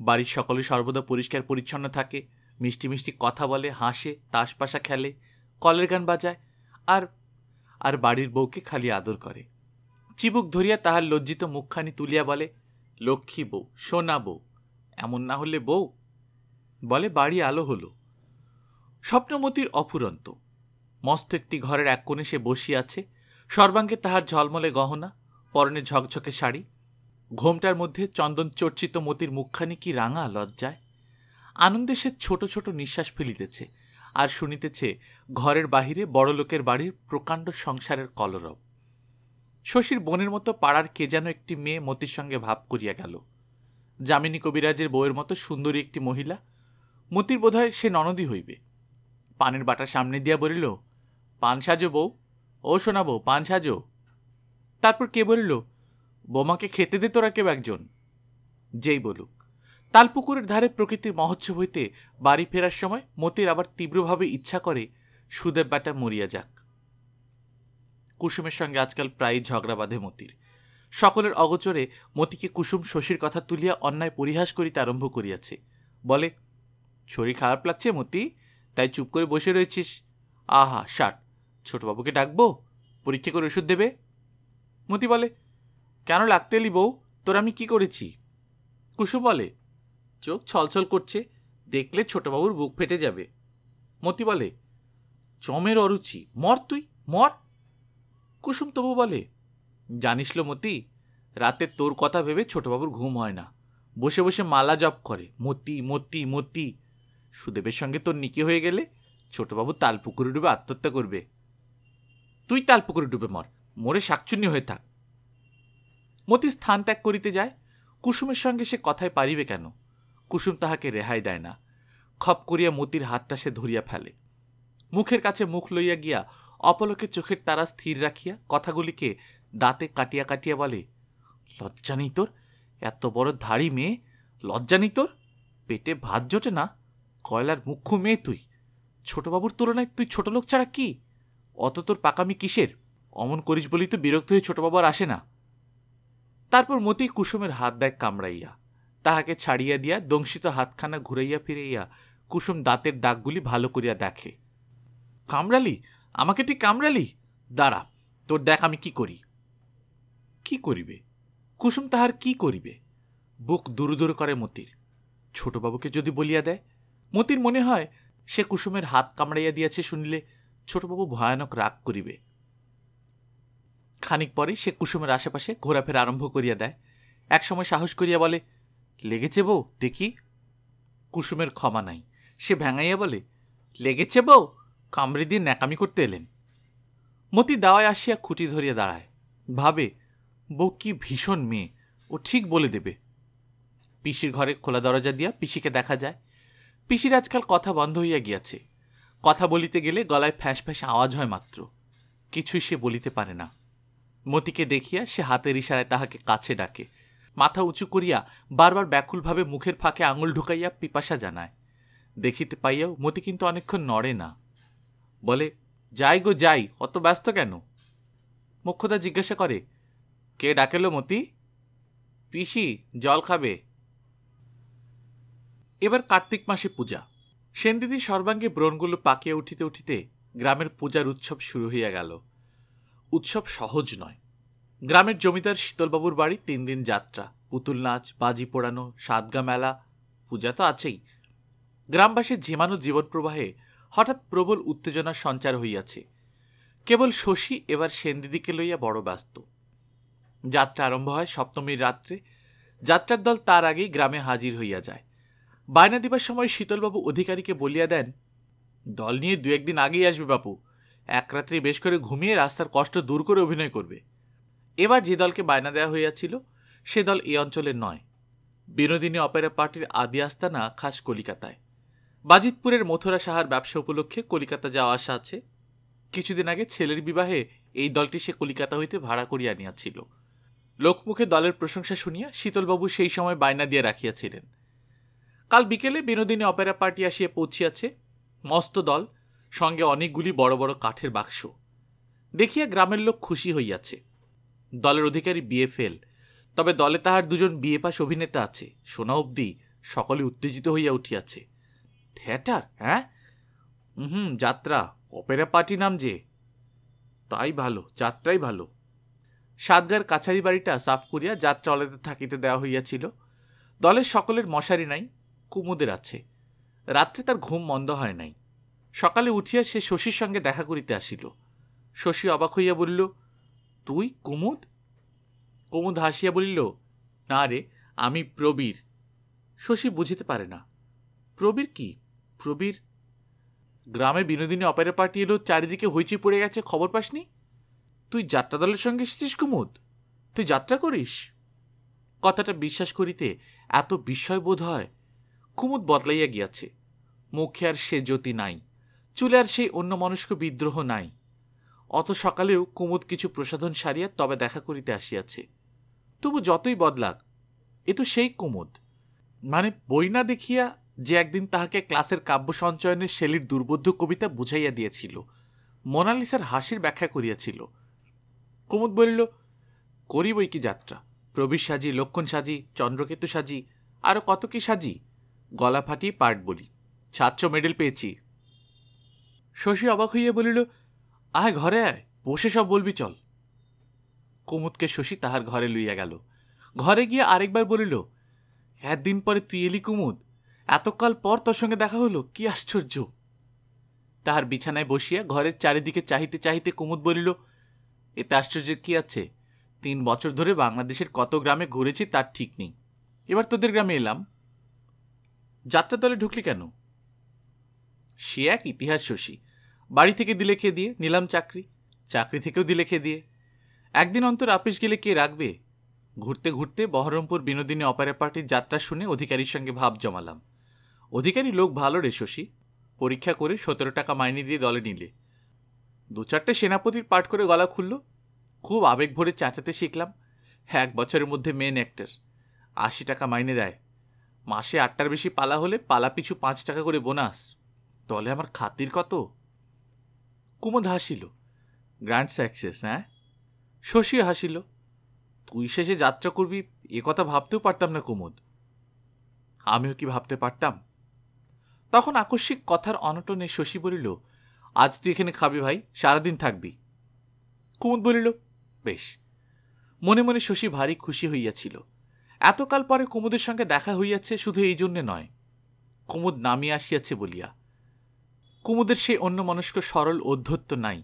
বাড়ির সকলে সর্বদা পরিষ্কার পরিচ্ছন্ন থাকে মিষ্টি মিষ্টি কথা বলে হাসে তাসপাশা খেলে কলের গান বাজায় আর আর বাড়ির বউকে খালি আদর করে চিবুক ধরিয়া তাহার লজ্জিত মুখখানি তুলিয়া বলে লক্ষ্মী বউ সোনা বউ এমন না হলে বউ বলে বাড়ি আলো হলো স্বপ্নমতির অফুরন্ত মস্ত একটি ঘরের এক কোণে সে বসিয়াছে সর্বাঙ্গে তাহার ঝলমলে গহনা পরনে ঝকঝকে শাড়ি ঘোমটার মধ্যে চন্দন চর্চিত মতির মুখখানি কি রাঙা লজ্জায় আনন্দে সে ছোট ছোট নিঃশ্বাস ফেলিতেছে আর শুনিতেছে ঘরের বাহিরে বড়লোকের বাড়ির প্রকাণ্ড সংসারের কলরব শশীর বোনের মতো পাড়ার কে যেন একটি মেয়ে মতির সঙ্গে ভাব করিয়া গেল যামিনী কবিরাজের বউয়ের মতো সুন্দরী একটি মহিলা মতির বোধহয় সে ননদী হইবে পানের বাটা সামনে দিয়া বলিল পান সাজো বউ ও শোনাবো পান সাজো তারপর কে বলিল বোমাকে খেতে দিত তোরা কেউ একজন যেই বলুক তালপুকুরের ধারে প্রকৃতির মহোৎসব হইতে বাড়ি ফেরার সময় মতির আবার তীব্রভাবে ইচ্ছা করে সুদেব ব্যাটা মরিয়া যাক কুসুমের সঙ্গে আজকাল প্রায়ই ঝগড়া বাঁধে মতির সকলের অগোচরে মতিকে কুসুম শশীর কথা তুলিয়া অন্যায় পরিহাস করিতে আরম্ভ করিয়াছে বলে শরীর খারাপ লাগছে মতি তাই চুপ করে বসে রয়েছিস আহা ষাট ছোটবাবুকে ডাকবো পরীক্ষা করে ওষুধ দেবে মতি বলে কেন লাগতে এলি বউ তোর আমি কি করেছি কুসু বলে চোখ ছলছল করছে দেখলে ছোটবাবুর বুক ফেটে যাবে মতি বলে চমের অরুচি মর তুই মর কুসুম তবু বলে জানিস লো মতি রাতে তোর কথা ভেবে ছোটবাবুর ঘুম হয় না বসে বসে মালা জপ করে মতি মতি মতি সুদেবের সঙ্গে তোর নিকি হয়ে গেলে ছোটবাবু তালপুকুরে ডুবে আত্মহত্যা করবে তুই তালপুকুরে ডুবে মর মোরে শাকচুন্নি হয়ে থাক মতি স্থান ত্যাগ করিতে যায় কুসুমের সঙ্গে সে কথায় পারিবে কেন কুসুম তাহাকে রেহাই দেয় না খপ করিয়া মতির হাতটা সে ধরিয়া ফেলে মুখের কাছে মুখ লইয়া গিয়া অপলকে চোখের তারা স্থির রাখিয়া কথাগুলিকে দাঁতে কাটিয়া কাটিয়া বলে লজ্জা নেই তোর এত বড় ধাড়ি মেয়ে লজ্জা নেই তোর পেটে ভাত জোটে না কয়লার মুখ্য মেয়ে তুই ছোটবাবুর তুলনায় তুই ছোট লোক ছাড়া কি অত তোর পাকামি কিসের অমন করিস বলি তো বিরক্ত হয়ে ছোটবাবু আর আসে না তারপর মতি কুসুমের হাত দেয় কামড়াইয়া তাহাকে ছাড়িয়া দিয়া দংশিত হাতখানা ঘুরাইয়া ফিরাইয়া কুসুম দাঁতের দাগগুলি ভালো করিয়া দেখে কামড়ালি আমাকে তুই কামড়ালি দাঁড়া তোর দেখ আমি কি করি কি করিবে কুসুম তাহার কি করিবে বুক দুরুদুর করে মতির ছোটবাবুকে যদি বলিয়া দেয় মতির মনে হয় সে কুসুমের হাত কামড়াইয়া দিয়াছে শুনিলে ছোটবাবু ভয়ানক রাগ করিবে খানিক পরেই সে কুসুমের আশেপাশে ঘোরাফেরা আরম্ভ করিয়া দেয় একসময় সাহস করিয়া বলে লেগেছে বউ দেখি কুসুমের ক্ষমা নাই সে ভেঙাইয়া বলে লেগেছে বউ কামড়ে দিয়ে ন্যাকামি করতে এলেন মতি দাওয়ায় আসিয়া খুঁটি ধরিয়া দাঁড়ায় ভাবে বউ কি ভীষণ মেয়ে ও ঠিক বলে দেবে পিসির ঘরে খোলা দরজা দিয়া পিসিকে দেখা যায় পিসির আজকাল কথা বন্ধ হইয়া গিয়াছে কথা বলিতে গেলে গলায় ফ্যাঁস ফ্যাঁস আওয়াজ হয় মাত্র কিছুই সে বলিতে পারে না মতিকে দেখিয়া সে হাতের ইশারায় তাহাকে কাছে ডাকে মাথা উঁচু করিয়া বারবার ব্যাকুলভাবে মুখের ফাঁকে আঙুল ঢুকাইয়া পিপাসা জানায় দেখিতে পাইয়াও মতি কিন্তু অনেকক্ষণ নড়ে না বলে যাই গো যাই অত ব্যস্ত কেন মুখ্যদা জিজ্ঞাসা করে কে ডাকেলো মতি পিসি জল খাবে এবার কার্তিক মাসে পূজা সেনদিদি সর্বাঙ্গে ব্রণগুলো পাকিয়ে উঠিতে উঠিতে গ্রামের পূজার উৎসব শুরু হইয়া গেল উৎসব সহজ নয় গ্রামের জমিদার শীতলবাবুর বাড়ি তিন দিন যাত্রা পুতুল নাচ বাজি পোড়ানো সাতগা মেলা পূজা তো আছেই গ্রামবাসীর ঝিমানো জীবনপ্রবাহে হঠাৎ প্রবল উত্তেজনার সঞ্চার হইয়াছে কেবল শশী এবার সেনদিদিকে লইয়া বড় ব্যস্ত যাত্রা আরম্ভ হয় সপ্তমীর রাত্রে যাত্রার দল তার আগেই গ্রামে হাজির হইয়া যায় বায়না দিবার সময় শীতলবাবু অধিকারীকে বলিয়া দেন দল নিয়ে দু একদিন আগেই আসবে বাপু এক রাত্রি বেশ করে ঘুমিয়ে রাস্তার কষ্ট দূর করে অভিনয় করবে এবার যে দলকে বায়না দেওয়া হইয়াছিল সে দল এই অঞ্চলের নয় বিনোদিনী অপেরা পার্টির আদি আস্তানা খাস কলিকাতায় বাজিতপুরের মথুরা সাহার ব্যবসা উপলক্ষে কলিকাতা যাওয়া আসা আছে কিছুদিন আগে ছেলের বিবাহে এই দলটি সে কলিকাতা হইতে ভাড়া করিয়া নিয়াছিল লোকমুখে দলের প্রশংসা শুনিয়া শীতলবাবু সেই সময় বায়না দিয়ে রাখিয়াছিলেন কাল বিকেলে বিনোদিনী অপেরা পার্টি আসিয়া পৌঁছিয়াছে মস্ত দল সঙ্গে অনেকগুলি বড় বড় কাঠের বাক্স দেখিয়া গ্রামের লোক খুশি হইয়াছে দলের অধিকারী বিয়ে ফেল তবে দলে তাহার দুজন বিয়ে পাশ অভিনেতা আছে সোনা অবধি সকলে উত্তেজিত হইয়া উঠিয়াছে থিয়েটার হ্যাঁ হুম যাত্রা অপেরা পার্টি নাম যে তাই ভালো যাত্রাই ভালো সাজ্জার কাছারি বাড়িটা সাফ করিয়া যাত্রা যাত্রাওয়ালাদের থাকিতে দেওয়া হইয়াছিল দলের সকলের মশারি নাই কুমুদের আছে রাত্রে তার ঘুম মন্দ হয় নাই সকালে উঠিয়া সে শশীর সঙ্গে দেখা করিতে আসিল শশী অবাক হইয়া বলিল তুই কুমুদ কুমুদ হাসিয়া বলিল না রে আমি প্রবীর শশী বুঝিতে পারে না প্রবীর কি প্রবীর গ্রামে বিনোদিনী অপারে পার্টি এলো চারিদিকে হইচি পড়ে গেছে খবর পাসনি তুই যাত্রা দলের সঙ্গে এসেছিস কুমুদ তুই যাত্রা করিস কথাটা বিশ্বাস করিতে এত বিস্ময় বোধ হয় কুমুদ বদলাইয়া গিয়াছে মুখে আর সে জ্যোতি নাই চুলে আর সেই অন্য মনস্ক বিদ্রোহ নাই অত সকালেও কুমুদ কিছু প্রসাধন সারিয়া তবে দেখা করিতে আসিয়াছে তবু যতই বদলাক এ তো সেই কুমুদ মানে বই না দেখিয়া যে একদিন তাহাকে ক্লাসের কাব্য সঞ্চয়নের শেলির দুর্বোধ্য কবিতা বুঝাইয়া দিয়েছিল মোনালিসার হাসির ব্যাখ্যা করিয়াছিল কুমুদ বলিল করিবই কি যাত্রা প্রবীর সাজি লক্ষণ সাজি চন্দ্রকেতু সাজি আরও কত কি সাজি গলা ফাটিয়ে পার্ট বলি ছাত্র মেডেল পেয়েছি শশী অবাক হইয়া বলিল আয় ঘরে আয় বসে সব বলবি চল কুমুদকে শশী তাহার ঘরে লইয়া গেল ঘরে গিয়ে আরেকবার বলিল দিন পরে তুই এলি কুমুদ এতকাল পর তোর সঙ্গে দেখা হলো কি আশ্চর্য তাহার বিছানায় বসিয়া ঘরের চারিদিকে চাহিতে চাহিতে কুমুদ বলিল এতে আশ্চর্যের কি আছে তিন বছর ধরে বাংলাদেশের কত গ্রামে ঘুরেছি তার ঠিক নেই এবার তোদের গ্রামে এলাম যাত্রা দলে ঢুকলি কেন সে এক ইতিহাস শশী বাড়ি থেকে দিলে খেয়ে দিয়ে নিলাম চাকরি চাকরি থেকেও দিলে খেয়ে দিয়ে একদিন অন্তর আপিস গেলে কে রাখবে ঘুরতে ঘুরতে বহরমপুর বিনোদিনী অপারে পার্টির যাত্রা শুনে অধিকারীর সঙ্গে ভাব জমালাম অধিকারী লোক ভালো রে শশী পরীক্ষা করে সতেরো টাকা মাইনে দিয়ে দলে নিলে দু চারটে সেনাপতির পাঠ করে গলা খুলল খুব আবেগ ভরে চাঁচাতে শিখলাম হ্যাঁ এক বছরের মধ্যে মেন অ্যাক্টার আশি টাকা মাইনে দেয় মাসে আটটার বেশি পালা হলে পালা পিছু পাঁচ টাকা করে বোনাস দলে আমার খাতির কত কুমুদ হাসিল গ্র্যান্ড সাকসেস হ্যাঁ শশী হাসিল তুই শেষে যাত্রা করবি এ কথা ভাবতেও পারতাম না কুমুদ আমিও কি ভাবতে পারতাম তখন আকস্মিক কথার অনটনে শশী বলিল আজ তুই এখানে খাবি ভাই সারাদিন থাকবি কুমুদ বলিল বেশ মনে মনে শশী ভারী খুশি হইয়াছিল এতকাল পরে কুমুদের সঙ্গে দেখা হইয়াছে শুধু এই জন্যে নয় কুমুদ নামিয়া আসিয়াছে বলিয়া কুমুদের সেই অন্যমনস্ক সরল অধ্যত্ত নাই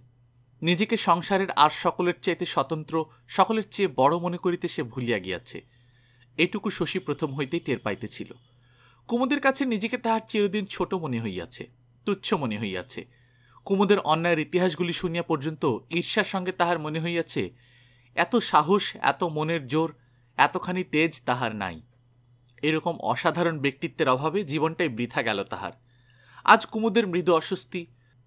নিজেকে সংসারের আর সকলের চাইতে স্বতন্ত্র সকলের চেয়ে বড় মনে করিতে সে ভুলিয়া গিয়াছে এটুকু শশী প্রথম হইতেই টের পাইতেছিল কুমুদের কাছে নিজেকে তাহার চিরদিন ছোট মনে হইয়াছে তুচ্ছ মনে হইয়াছে কুমুদের অন্যায়ের ইতিহাসগুলি শুনিয়া পর্যন্ত ঈর্ষার সঙ্গে তাহার মনে হইয়াছে এত সাহস এত মনের জোর এতখানি তেজ তাহার নাই এরকম অসাধারণ ব্যক্তিত্বের অভাবে জীবনটাই বৃথা গেল তাহার আজ কুমুদের মৃদু অস্বস্তি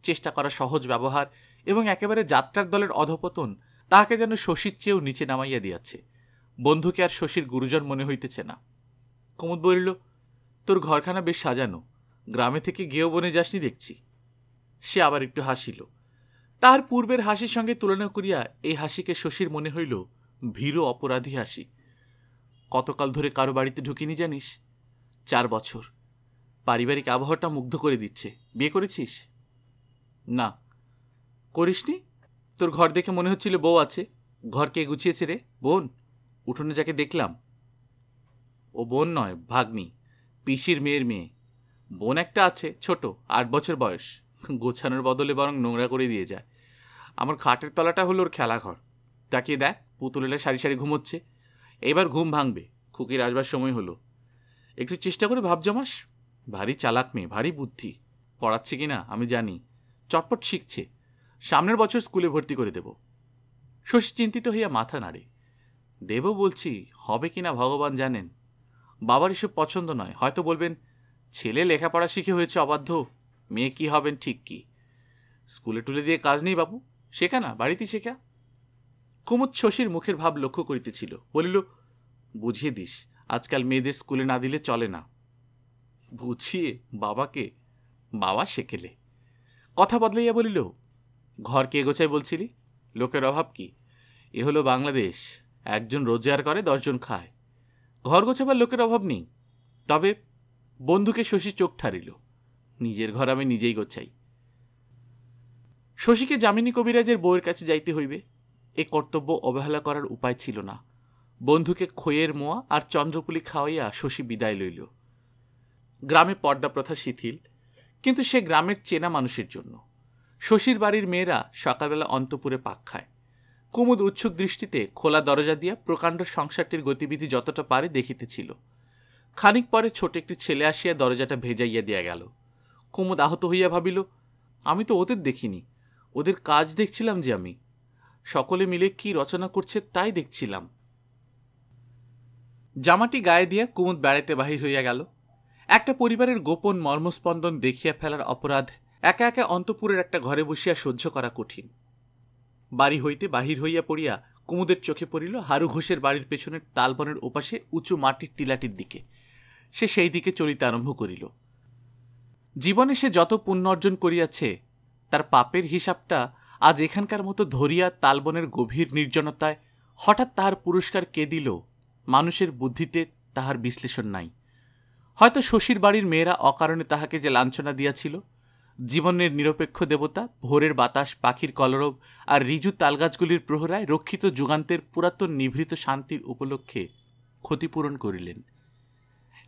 চেষ্টা করা সহজ ব্যবহার এবং একেবারে যাত্রার দলের অধপতন তাহাকে যেন শশীর চেয়েও নিচে নামাইয়া দিয়াছে বন্ধুকে আর শশীর গুরুজন মনে হইতেছে না কুমুদ বলিল তোর ঘরখানা বেশ সাজানো গ্রামে থেকে গেও বনে যাসনি দেখছি সে আবার একটু হাসিল তাহার পূর্বের হাসির সঙ্গে তুলনা করিয়া এই হাসিকে শশীর মনে হইল ভীরু অপরাধী হাসি কতকাল ধরে কারো বাড়িতে ঢুকিনি জানিস চার বছর পারিবারিক আবহাওয়াটা মুগ্ধ করে দিচ্ছে বিয়ে করেছিস না করিসনি তোর ঘর দেখে মনে হচ্ছিল বউ আছে ঘর কে গুছিয়েছে রে বোন উঠোনে যাকে দেখলাম ও বোন নয় ভাগ্নি পিসির মেয়ের মেয়ে বোন একটা আছে ছোট আট বছর বয়স গোছানোর বদলে বরং নোংরা করে দিয়ে যায় আমার খাটের তলাটা হলো ওর খেলাঘর তাকিয়ে দেখ পুতুলেরা সারি সারি ঘুমোচ্ছে এবার ঘুম ভাঙবে খুকির আসবার সময় হলো একটু চেষ্টা করে ভাব জমাস ভারী চালাক মেয়ে ভারী বুদ্ধি পড়াচ্ছে কি না আমি জানি চটপট শিখছে সামনের বছর স্কুলে ভর্তি করে দেব শশী চিন্তিত হইয়া মাথা নাড়ে দেব বলছি হবে কি না ভগবান জানেন বাবার এসব পছন্দ নয় হয়তো বলবেন ছেলে লেখাপড়া শিখে হয়েছে অবাধ্য মেয়ে কি হবেন ঠিক কি স্কুলে টুলে দিয়ে কাজ নেই বাবু শেখা না বাড়িতে শেখা কুমুদ শশীর মুখের ভাব লক্ষ্য করিতেছিল বলিল বুঝিয়ে দিস আজকাল মেয়েদের স্কুলে না দিলে চলে না গুছিয়ে বাবাকে বাবা সেকেলে কথা বদলাইয়া বলিল ঘর কে গোছায় বলছিলি লোকের অভাব কি এ হলো বাংলাদেশ একজন রোজগার করে দশজন খায় ঘর গোছাবার লোকের অভাব নেই তবে বন্ধুকে শশী চোখ ঠারিল নিজের ঘর আমি নিজেই গোছাই শশীকে যামিনী কবিরাজের বউয়ের কাছে যাইতে হইবে এ কর্তব্য অবহেলা করার উপায় ছিল না বন্ধুকে খয়ের মোয়া আর চন্দ্রপুলি খাওয়াইয়া শশী বিদায় লইল গ্রামে পর্দা প্রথা শিথিল কিন্তু সে গ্রামের চেনা মানুষের জন্য শশীর বাড়ির মেয়েরা সকালবেলা অন্তপুরে পাক খায় কুমুদ উৎসুক দৃষ্টিতে খোলা দরজা দিয়া প্রকাণ্ড সংসারটির গতিবিধি যতটা পারে দেখিতেছিল খানিক পরে ছোট একটি ছেলে আসিয়া দরজাটা ভেজাইয়া দিয়া গেল কুমুদ আহত হইয়া ভাবিল আমি তো ওদের দেখিনি ওদের কাজ দেখছিলাম যে আমি সকলে মিলে কি রচনা করছে তাই দেখছিলাম জামাটি গায়ে দিয়া কুমুদ বেড়াইতে বাহির হইয়া গেল একটা পরিবারের গোপন মর্মস্পন্দন দেখিয়া ফেলার অপরাধ একা একা অন্তপুরের একটা ঘরে বসিয়া সহ্য করা কঠিন বাড়ি হইতে বাহির হইয়া পড়িয়া কুমুদের চোখে পড়িল হারু ঘোষের বাড়ির পেছনের তালবনের ওপাশে উঁচু মাটির টিলাটির দিকে সে সেই দিকে চলিতে আরম্ভ করিল জীবনে সে যত পুণ্য অর্জন করিয়াছে তার পাপের হিসাবটা আজ এখানকার মতো ধরিয়া তালবনের গভীর নির্জনতায় হঠাৎ তাহার পুরস্কার কে দিল মানুষের বুদ্ধিতে তাহার বিশ্লেষণ নাই হয়তো শশীর বাড়ির মেয়েরা অকারণে তাহাকে যে লাঞ্ছনা দিয়াছিল জীবনের নিরপেক্ষ দেবতা ভোরের বাতাস পাখির কলরব আর রিজু তালগাছগুলির প্রহরায় রক্ষিত যুগান্তের পুরাতন নিভৃত শান্তির উপলক্ষে ক্ষতিপূরণ করিলেন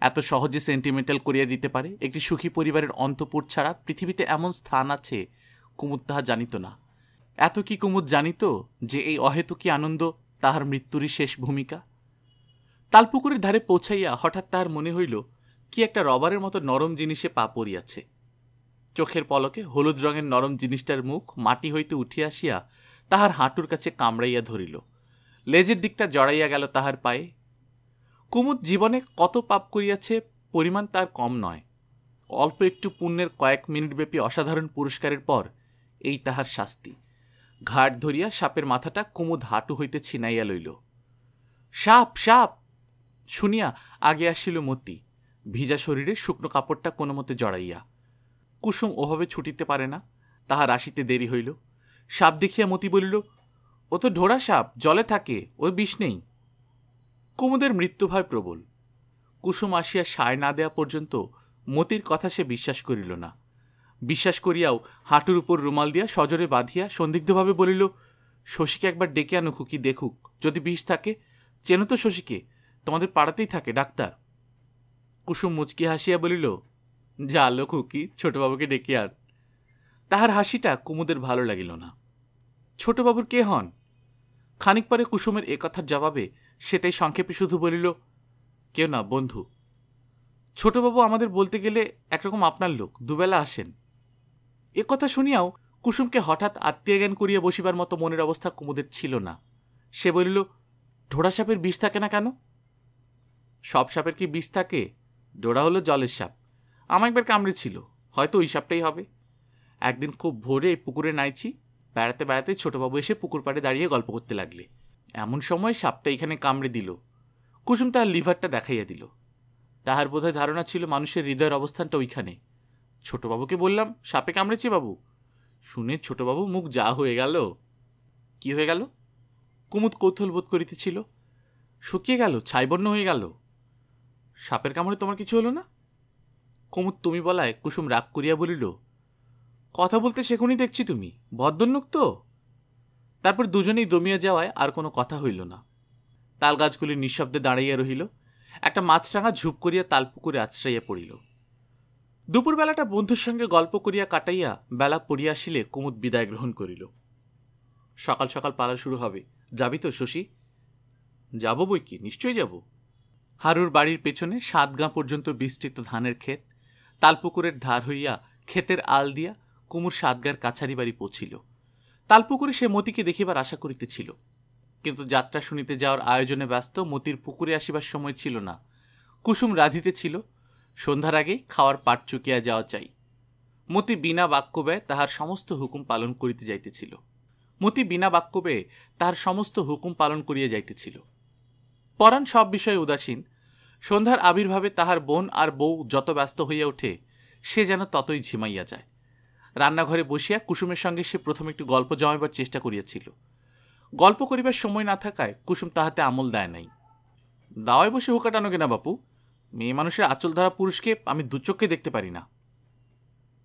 এত সহজে সেন্টিমেন্টাল করিয়া দিতে পারে একটি সুখী পরিবারের অন্তপুর ছাড়া পৃথিবীতে এমন স্থান আছে কুমুদ তাহা জানিত না এত কি কুমুদ জানিত যে এই অহেতুকি আনন্দ তাহার মৃত্যুরই শেষ ভূমিকা তালপুকুরের ধারে পৌঁছাইয়া হঠাৎ তাহার মনে হইল কি একটা রবারের মতো নরম জিনিসে পা পড়িয়াছে চোখের পলকে হলুদ রঙের নরম জিনিসটার মুখ মাটি হইতে উঠিয়া আসিয়া তাহার হাঁটুর কাছে কামড়াইয়া ধরিল লেজের দিকটা জড়াইয়া গেল তাহার পায়ে কুমুদ জীবনে কত পাপ করিয়াছে পরিমাণ তার কম নয় অল্প একটু পুণ্যের কয়েক মিনিটব্যাপী অসাধারণ পুরস্কারের পর এই তাহার শাস্তি ঘাট ধরিয়া সাপের মাথাটা কুমুদ হাঁটু হইতে ছিনাইয়া লইল সাপ সাপ শুনিয়া আগে আসিল মতি ভিজা শরীরে শুকনো কাপড়টা কোনো মতে জড়াইয়া কুসুম ওভাবে ছুটিতে পারে না তাহার আসিতে দেরি হইল সাপ দেখিয়া মতি বলিল ও তো ঢোড়া সাপ জলে থাকে ওই বিষ নেই কুমুদের মৃত্যুভয় প্রবল কুসুম আসিয়া সায় না দেয়া পর্যন্ত মতির কথা সে বিশ্বাস করিল না বিশ্বাস করিয়াও হাঁটুর উপর রুমাল দিয়া সজরে বাঁধিয়া সন্দিগ্ধভাবে বলিল শশীকে একবার ডেকে আনো খুকি দেখুক যদি বিষ থাকে চেনো তো শশীকে তোমাদের পাড়াতেই থাকে ডাক্তার কুসুম মুচকি হাসিয়া বলিল যা আলো খুকি ছোটবাবুকে ডেকে আর তাহার হাসিটা কুমুদের ভালো লাগিল না ছোটবাবুর কে হন খানিক পরে কুসুমের এ কথার জবাবে সেটাই সংক্ষেপে শুধু বলিল কেউ না বন্ধু ছোটবাবু আমাদের বলতে গেলে একরকম আপনার লোক দুবেলা আসেন এ কথা শুনিয়াও কুসুমকে হঠাৎ আত্মীয় জ্ঞান করিয়া বসিবার মতো মনের অবস্থা কুমুদের ছিল না সে বলিল ঢোড়া সাপের বিষ থাকে না কেন সব সাপের কি বিষ থাকে জোড়া হলো জলের সাপ আমার একবার কামড়েছিল হয়তো ওই সাপটাই হবে একদিন খুব ভোরে পুকুরে নাইছি বেড়াতে বেড়াতে ছোটোবাবু এসে পুকুর পাড়ে দাঁড়িয়ে গল্প করতে লাগলে এমন সময় সাপটা এখানে কামড়ে দিল কুসুম তাহার লিভারটা দেখাইয়া দিল তাহার বোধহয় ধারণা ছিল মানুষের হৃদয়ের অবস্থানটা ওইখানে ছোটোবাবুকে বললাম সাপে কামড়েছি বাবু শুনে ছোটোবাবু মুখ যা হয়ে গেল কি হয়ে গেল কুমুদ কৌথল বোধ করিতেছিল শুকিয়ে গেল ছাইবর্ণ হয়ে গেল সাপের কামড়ে তোমার কিছু হলো না কুমুদ তুমি বলায় কুসুম রাগ করিয়া বলিল কথা বলতে সেখানেই দেখছি তুমি ভদ্রন্যুক তো তারপর দুজনেই দমিয়ে যাওয়ায় আর কোনো কথা হইল না তাল গাছগুলি নিঃশব্দে দাঁড়াইয়া রহিল একটা মাছরাঙা ঝুপ করিয়া তালপুকুরে আশ্রাইয়া পড়িল দুপুরবেলাটা বন্ধুর সঙ্গে গল্প করিয়া কাটাইয়া বেলা পড়িয়া আসিলে কুমুদ বিদায় গ্রহণ করিল সকাল সকাল পালা শুরু হবে যাবি তো শশী যাব বই কি নিশ্চয়ই যাবো হারুর বাড়ির পেছনে সাতগাঁ পর্যন্ত বিস্তৃত ধানের ক্ষেত তালপুকুরের ধার হইয়া ক্ষেতের আল দিয়া কুমুর সাতগার কাছারি বাড়ি পৌঁছিল তালপুকুরে সে মতিকে দেখিবার আশা করিতেছিল কিন্তু যাত্রা শুনিতে যাওয়ার আয়োজনে ব্যস্ত মতির পুকুরে আসিবার সময় ছিল না কুসুম রাধিতে ছিল সন্ধ্যার আগেই খাওয়ার পাট চুকিয়া যাওয়া চাই মতি বিনা বাক্য ব্যয় তাহার সমস্ত হুকুম পালন করিতে যাইতেছিল মতি বিনা বাক্য ব্যয় তাহার সমস্ত হুকুম পালন করিয়া যাইতেছিল পরাণ সব বিষয়ে উদাসীন সন্ধ্যার আবির্ভাবে তাহার বোন আর বউ যত ব্যস্ত হইয়া ওঠে সে যেন ততই ঝিমাইয়া যায় রান্নাঘরে বসিয়া কুসুমের সঙ্গে সে প্রথম একটু গল্প জমাইবার চেষ্টা করিয়াছিল গল্প করিবার সময় না থাকায় কুসুম তাহাতে আমল দেয় নাই দাওয়ায় বসে হুকা টানো কেনা বাপু মেয়ে মানুষের আঁচল ধরা পুরুষকে আমি দুচক্ষে দেখতে পারি না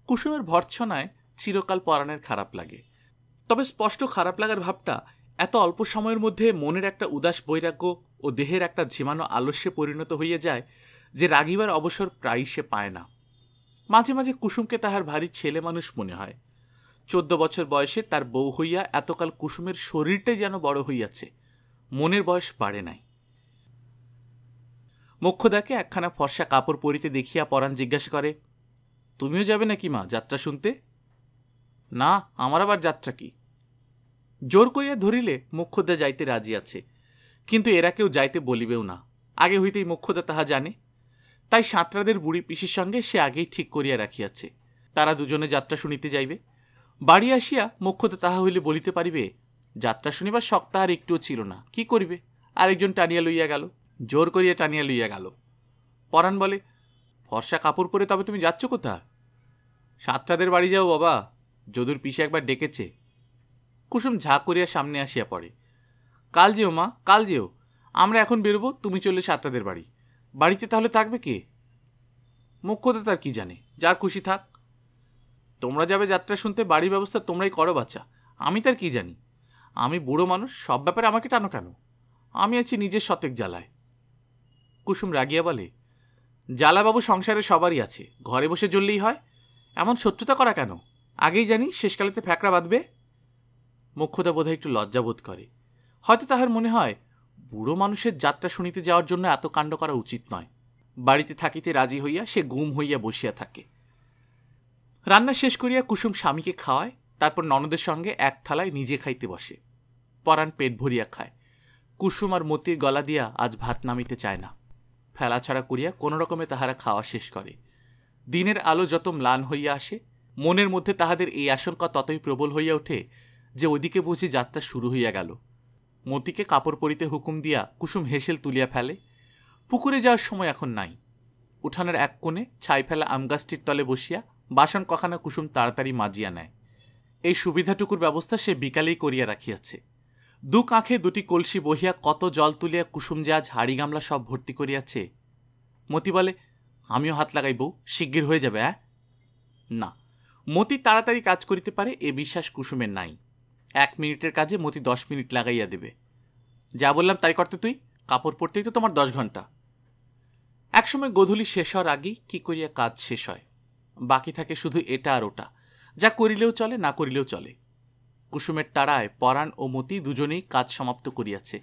কুসুমের ভর্ৎসনায় চিরকাল পরাণের খারাপ লাগে তবে স্পষ্ট খারাপ লাগার ভাবটা এত অল্প সময়ের মধ্যে মনের একটা উদাস বৈরাগ্য ও দেহের একটা ঝিমানো আলস্যে পরিণত হইয়া যায় যে রাগিবার অবসর প্রায়ই সে পায় না মাঝে মাঝে কুসুমকে তাহার ভারী ছেলে মানুষ মনে হয় চোদ্দ বছর বয়সে তার বউ হইয়া এতকাল কুসুমের শরীরটাই যেন বড় হইয়াছে মনের বয়স বাড়ে নাই মুখ্যদাকে একখানা ফর্সা কাপড় পরিতে দেখিয়া পরাণ জিজ্ঞাসা করে তুমিও যাবে নাকি মা যাত্রা শুনতে না আমার আবার যাত্রা কি জোর করিয়া ধরিলে মুখ্যদা যাইতে রাজি আছে কিন্তু এরা কেউ যাইতে বলিবেও না আগে হইতেই মুখ্যদা তাহা জানে তাই সাঁতরাদের বুড়ি পিসির সঙ্গে সে আগেই ঠিক করিয়া রাখিয়াছে তারা দুজনে যাত্রা শুনিতে যাইবে বাড়ি আসিয়া মুখ্যদা তাহা হইলে বলিতে পারিবে যাত্রা শুনিবার শখ তাহার একটুও ছিল না কি করিবে আরেকজন টানিয়া লইয়া গেল জোর করিয়া টানিয়া লইয়া গেল পরাণ বলে ফর্সা কাপড় পরে তবে তুমি যাচ্ছ কোথা সাতটাদের বাড়ি যাও বাবা যদুর পিসে একবার ডেকেছে কুসুম ঝা করিয়া সামনে আসিয়া পড়ে কাল যেও মা কাল যেও আমরা এখন বেরোবো তুমি চললে সাতটাদের বাড়ি বাড়িতে তাহলে থাকবে কে মুখ্যতা তার কী জানে যার খুশি থাক তোমরা যাবে যাত্রা শুনতে বাড়ির ব্যবস্থা তোমরাই করো বাচ্চা আমি তার কী জানি আমি বুড়ো মানুষ সব ব্যাপারে আমাকে টানো কেন আমি আছি নিজের শতেক জ্বালায় কুসুম রাগিয়া বলে জ্বালাবাবু সংসারে সবারই আছে ঘরে বসে জ্বললেই হয় এমন শত্রুতা করা কেন আগেই জানি শেষকালেতে ফ্যাকড়া বাঁধবে মুখ্যতা বোধহয় একটু লজ্জাবোধ করে হয়তো তাহার মনে হয় বুড়ো মানুষের যাত্রা শুনিতে যাওয়ার জন্য এত কাণ্ড করা উচিত নয় বাড়িতে থাকিতে রাজি হইয়া সে গুম হইয়া বসিয়া থাকে রান্না শেষ করিয়া কুসুম স্বামীকে খাওয়ায় তারপর ননদের সঙ্গে এক থালায় নিজে খাইতে বসে পরাণ পেট ভরিয়া খায় কুসুম আর মতির গলা দিয়া আজ ভাত নামিতে চায় না ফেলা ছাড়া করিয়া কোনো রকমে তাহারা খাওয়া শেষ করে দিনের আলো যত ম্লান হইয়া আসে মনের মধ্যে তাহাদের এই আশঙ্কা ততই প্রবল হইয়া ওঠে যে ওদিকে বুঝি যাত্রা শুরু হইয়া গেল মতিকে কাপড় পরিতে হুকুম দিয়া কুসুম হেসেল তুলিয়া ফেলে পুকুরে যাওয়ার সময় এখন নাই উঠানের এক কোণে ছাই ফেলা আমগাছটির তলে বসিয়া বাসন কখানা কুসুম তাড়াতাড়ি মাজিয়া নেয় এই সুবিধাটুকুর ব্যবস্থা সে বিকালেই করিয়া রাখিয়াছে দু কাঁখে দুটি কলসি বহিয়া কত জল তুলিয়া কুসুম যে আজ হাড়ি গামলা সব ভর্তি করিয়াছে মতি বলে আমিও হাত বউ শিগগির হয়ে যাবে অ্যা না মতি তাড়াতাড়ি কাজ করিতে পারে এ বিশ্বাস কুসুমের নাই এক মিনিটের কাজে মতি দশ মিনিট লাগাইয়া দেবে যা বললাম তাই করতে তুই কাপড় পরতেই তো তোমার দশ ঘন্টা একসময় গধূলি শেষ হওয়ার আগেই কি করিয়া কাজ শেষ হয় বাকি থাকে শুধু এটা আর ওটা যা করিলেও চলে না করিলেও চলে কুসুমের তাড়ায় পরাণ ও মতি দুজনেই কাজ সমাপ্ত করিয়াছে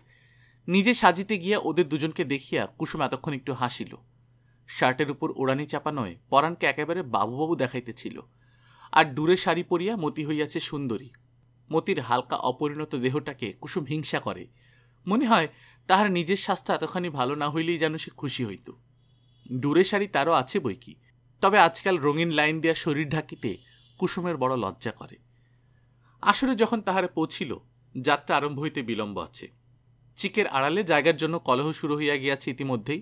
নিজে সাজিতে গিয়া ওদের দুজনকে দেখিয়া কুসুম এতক্ষণ একটু হাসিল শার্টের উপর ওড়ানি চাপানোয় পরাণকে একেবারে বাবুবাবু দেখাইতেছিল আর দূরে শাড়ি পরিয়া মতি হইয়াছে সুন্দরী মতির হালকা অপরিণত দেহটাকে কুসুম হিংসা করে মনে হয় তাহার নিজের স্বাস্থ্য এতখানি ভালো না হইলেই যেন সে খুশি হইত দূরে শাড়ি তারও আছে বই কি তবে আজকাল রঙিন লাইন দেওয়া শরীর ঢাকিতে কুসুমের বড় লজ্জা করে আসরে যখন তাহারে পৌঁছিল যাত্রা আরম্ভ হইতে বিলম্ব আছে চিকের আড়ালে জায়গার জন্য কলহ শুরু হইয়া গিয়াছে ইতিমধ্যেই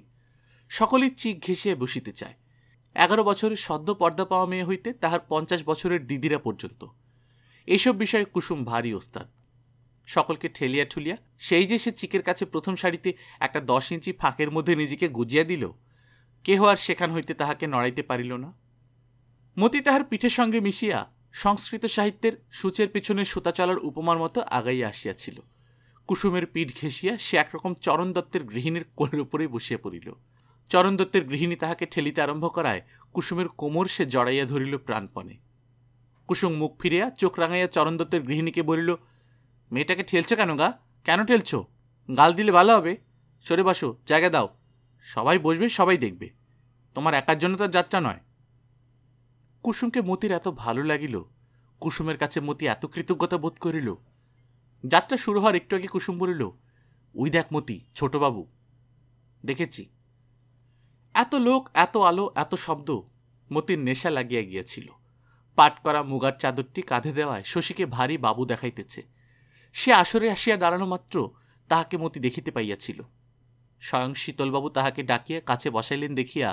সকলেই চিক ঘেঁষিয়ে বসিতে চায় এগারো বছরের সদ্য পর্দা পাওয়া মেয়ে হইতে তাহার পঞ্চাশ বছরের দিদিরা পর্যন্ত এইসব বিষয়ে কুসুম ভারী ওস্তাদ সকলকে ঠেলিয়া ঠুলিয়া সেই যে সে চিকের কাছে প্রথম শাড়িতে একটা দশ ইঞ্চি ফাঁকের মধ্যে নিজেকে গুজিয়া দিল কেহ আর সেখান হইতে তাহাকে নড়াইতে পারিল না মতি তাহার পিঠের সঙ্গে মিশিয়া সংস্কৃত সাহিত্যের সূচের পেছনে সুতা চলার উপমার মতো আগাইয়া আসিয়াছিল কুসুমের পিঠ ঘেঁষিয়া সে একরকম চরণ দত্তের গৃহিণীর কোলের উপরেই বসিয়া পড়িল চরণ দত্তের গৃহিণী তাহাকে ঠেলিতে আরম্ভ করায় কুসুমের কোমর সে জড়াইয়া ধরিল প্রাণপণে কুসুম মুখ ফিরিয়া চোখ রাঙাইয়া চরণ দত্তের গৃহিণীকে বলিল মেয়েটাকে ঠেলছে কেন গা কেন ঠেলছ গাল দিলে ভালো হবে সরে বাসো জায়গা দাও সবাই বসবে সবাই দেখবে তোমার একার জন্য তো যাত্রা নয় কুসুমকে মতির এত ভালো লাগিল কুসুমের কাছে মতি এত কৃতজ্ঞতা বোধ করিল যাত্রা শুরু হওয়ার একটু আগে কুসুম বলিল উই দেখ মতি ছোটবাবু দেখেছি এত লোক এত আলো এত শব্দ মতির নেশা লাগিয়া গিয়েছিল পাট করা মুগার চাদরটি কাঁধে দেওয়ায় শশীকে ভারী বাবু দেখাইতেছে সে আসরে আসিয়া দাঁড়ানো মাত্র তাহাকে মতি দেখিতে পাইয়াছিল স্বয়ং শীতলবাবু তাহাকে ডাকিয়া কাছে বসাইলেন দেখিয়া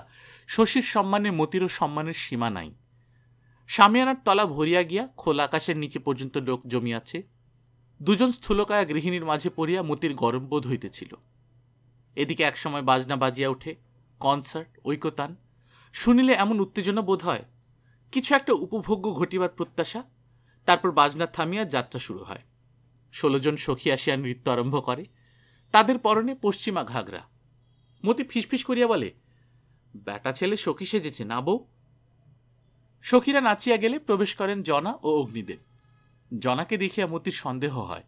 শশীর সম্মানে মতিরও সম্মানের সীমা নাই সামিয়ানার তলা ভরিয়া গিয়া খোলা আকাশের নিচে পর্যন্ত লোক জমিয়াছে দুজন স্থূলকায়া গৃহিণীর মাঝে পড়িয়া মতির গরম বোধ হইতেছিল এদিকে একসময় বাজনা বাজিয়া উঠে কনসার্ট ঐকতান শুনিলে এমন উত্তেজনা বোধ হয় কিছু একটা উপভোগ্য ঘটিবার প্রত্যাশা তারপর বাজনা থামিয়া যাত্রা শুরু হয় ষোলো জন সখী আসিয়া নৃত্য আরম্ভ করে তাদের পরনে পশ্চিমা ঘাগরা মতি ফিসফিস করিয়া বলে ব্যাটা ছেলে সখী সেজেছে না বউ সখীরা নাচিয়া গেলে প্রবেশ করেন জনা ও অগ্নিদেব জনাকে দেখিয়া মতির সন্দেহ হয়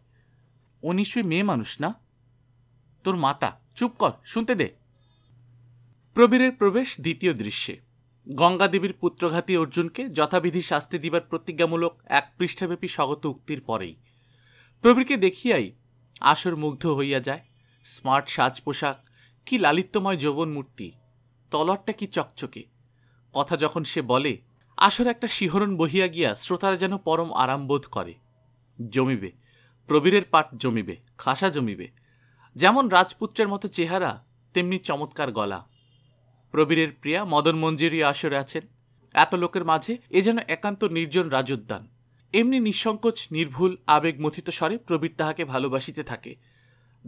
ও নিশ্চয়ই মেয়ে মানুষ না তোর মাতা চুপ কর শুনতে দে প্রবীরের প্রবেশ দ্বিতীয় দৃশ্যে গঙ্গাদেবীর পুত্রঘাতী অর্জুনকে যথাবিধি শাস্তি দিবার প্রতিজ্ঞামূলক এক পৃষ্ঠাব্যাপী স্বগত উক্তির পরেই প্রবীরকে দেখিয়াই আসর মুগ্ধ হইয়া যায় স্মার্ট সাজ পোশাক কি লালিত্যময় যৌবন মূর্তি তলরটা কি চকচকে কথা যখন সে বলে আসর একটা শিহরণ বহিয়া গিয়া শ্রোতারা যেন পরম আরাম বোধ করে জমিবে প্রবীরের পাট জমিবে খাসা জমিবে যেমন রাজপুত্রের মতো চেহারা তেমনি চমৎকার গলা প্রবীরের প্রিয়া মদন মঞ্জুরি আসরে আছেন এত লোকের মাঝে এ যেন একান্ত নির্জন রাজোদ্যান এমনি নিঃসংকোচ নির্ভুল আবেগমথিত স্বরে প্রবীর তাহাকে ভালোবাসিতে থাকে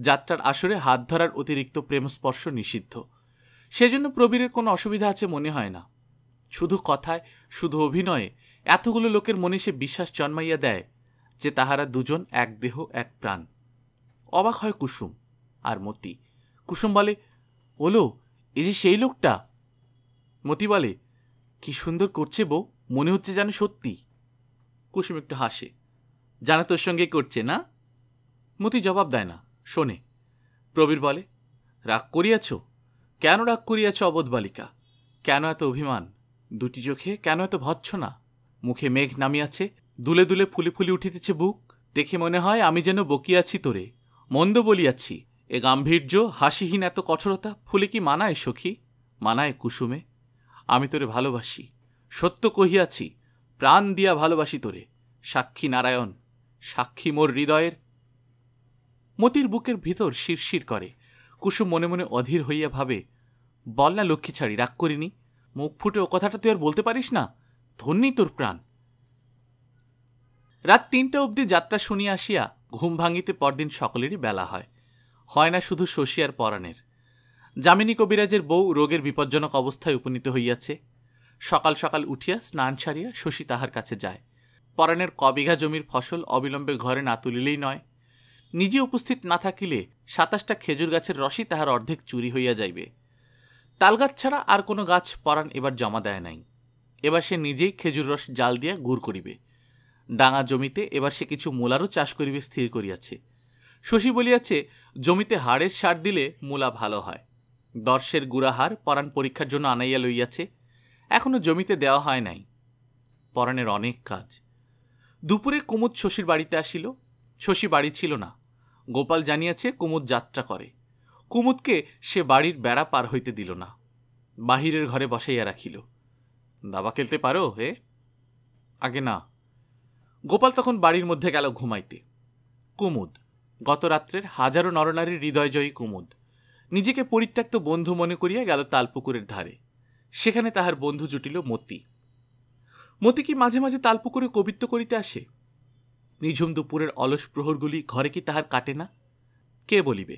যাত্রার আসরে হাত ধরার অতিরিক্ত প্রেমস্পর্শ নিষিদ্ধ সেজন্য প্রবীরের কোনো অসুবিধা আছে মনে হয় না শুধু কথায় শুধু অভিনয়ে এতগুলো লোকের মনে সে বিশ্বাস জন্মাইয়া দেয় যে তাহারা দুজন এক দেহ এক প্রাণ অবাক হয় কুসুম আর মতি কুসুম বলে ওলো এ যে সেই লোকটা মতি বলে কি সুন্দর করছে বউ মনে হচ্ছে যেন সত্যি কুসুম একটু হাসে জানে তোর সঙ্গে করছে না মতি জবাব দেয় না শোনে প্রবীর বলে রাগ করিয়াছ কেন রাগ করিয়াছ অবধ বালিকা কেন এত অভিমান দুটি চোখে কেন এত না মুখে মেঘ নামিয়াছে দুলে দুলে ফুলে ফুলে উঠিতেছে বুক দেখে মনে হয় আমি যেন বকিয়াছি তোরে মন্দ বলিয়াছি এ গাম্ভীর্য হাসিহীন এত কঠোরতা ফুলে কি মানায় সখী মানায় কুসুমে আমি তোরে ভালোবাসি সত্য কহিয়াছি প্রাণ দিয়া ভালোবাসি তোরে সাক্ষী নারায়ণ সাক্ষী মোর হৃদয়ের মতির বুকের ভিতর শিরশির করে কুসুম মনে মনে অধীর হইয়া ভাবে বল না লক্ষ্মী ছাড়ি রাগ করিনি মুখ ফুটে ও কথাটা তুই আর বলতে পারিস না ধন্যি তোর প্রাণ রাত তিনটা অবধি যাত্রা শুনিয়া আসিয়া ঘুম ভাঙিতে পরদিন সকলেরই বেলা হয় হয় না শুধু শশী আর পরাণের যামিনী কবিরাজের বউ রোগের বিপজ্জনক অবস্থায় উপনীত হইয়াছে সকাল সকাল উঠিয়া স্নান সারিয়া শশী তাহার কাছে যায় পরাণের কবিঘা জমির ফসল অবিলম্বে ঘরে না তুলিলেই নয় নিজে উপস্থিত না থাকিলে সাতাশটা খেজুর গাছের রসই তাহার অর্ধেক চুরি হইয়া যাইবে তালগাছ ছাড়া আর কোনো গাছ পরাণ এবার জমা দেয় নাই এবার সে নিজেই খেজুর রস জাল দিয়া গুড় করিবে ডাঙা জমিতে এবার সে কিছু মূলারও চাষ করিবে স্থির করিয়াছে শশী বলিয়াছে জমিতে হাড়ের সার দিলে মূলা ভালো হয় দর্শের গুড়াহার পরাণ পরীক্ষার জন্য আনাইয়া লইয়াছে এখনও জমিতে দেওয়া হয় নাই পরাণের অনেক কাজ দুপুরে কুমুদ শশীর বাড়িতে আসিল শশী বাড়ি ছিল না গোপাল জানিয়াছে কুমুদ যাত্রা করে কুমুদকে সে বাড়ির বেড়া পার হইতে দিল না বাহিরের ঘরে বসাইয়া রাখিল দাবা খেলতে পারো হে আগে না গোপাল তখন বাড়ির মধ্যে গেল ঘুমাইতে কুমুদ গতরাত্রের হাজারো নরনারীর হৃদয়জয়ী কুমুদ নিজেকে পরিত্যক্ত বন্ধু মনে করিয়া গেল তালপুকুরের ধারে সেখানে তাহার বন্ধু জুটিল মতি মতি কি মাঝে মাঝে তালপুকুরে কবিত্ব করিতে আসে নিঝুম দুপুরের অলস প্রহরগুলি ঘরে কি তাহার কাটে না কে বলিবে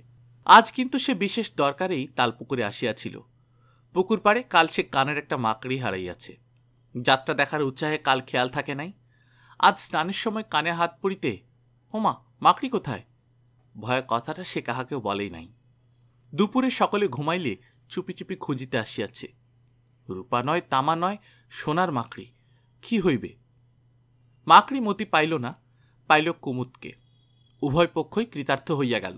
আজ কিন্তু সে বিশেষ দরকারেই তালপুকুরে আসিয়াছিল পুকুর পাড়ে কাল সে কানের একটা মাকড়ি হারাইয়াছে যাত্রা দেখার উৎসাহে কাল খেয়াল থাকে নাই আজ স্নানের সময় কানে হাত পড়িতে হোমা মাকড়ি কোথায় ভয়ের কথাটা সে কাহাকেও বলেই নাই দুপুরে সকলে ঘুমাইলে চুপি চুপি খুঁজিতে আসিয়াছে রূপা নয় তামা নয় সোনার মাকড়ি কি হইবে মাকড়ি মতি পাইল না পাইল কুমুদকে উভয় পক্ষই কৃতার্থ হইয়া গেল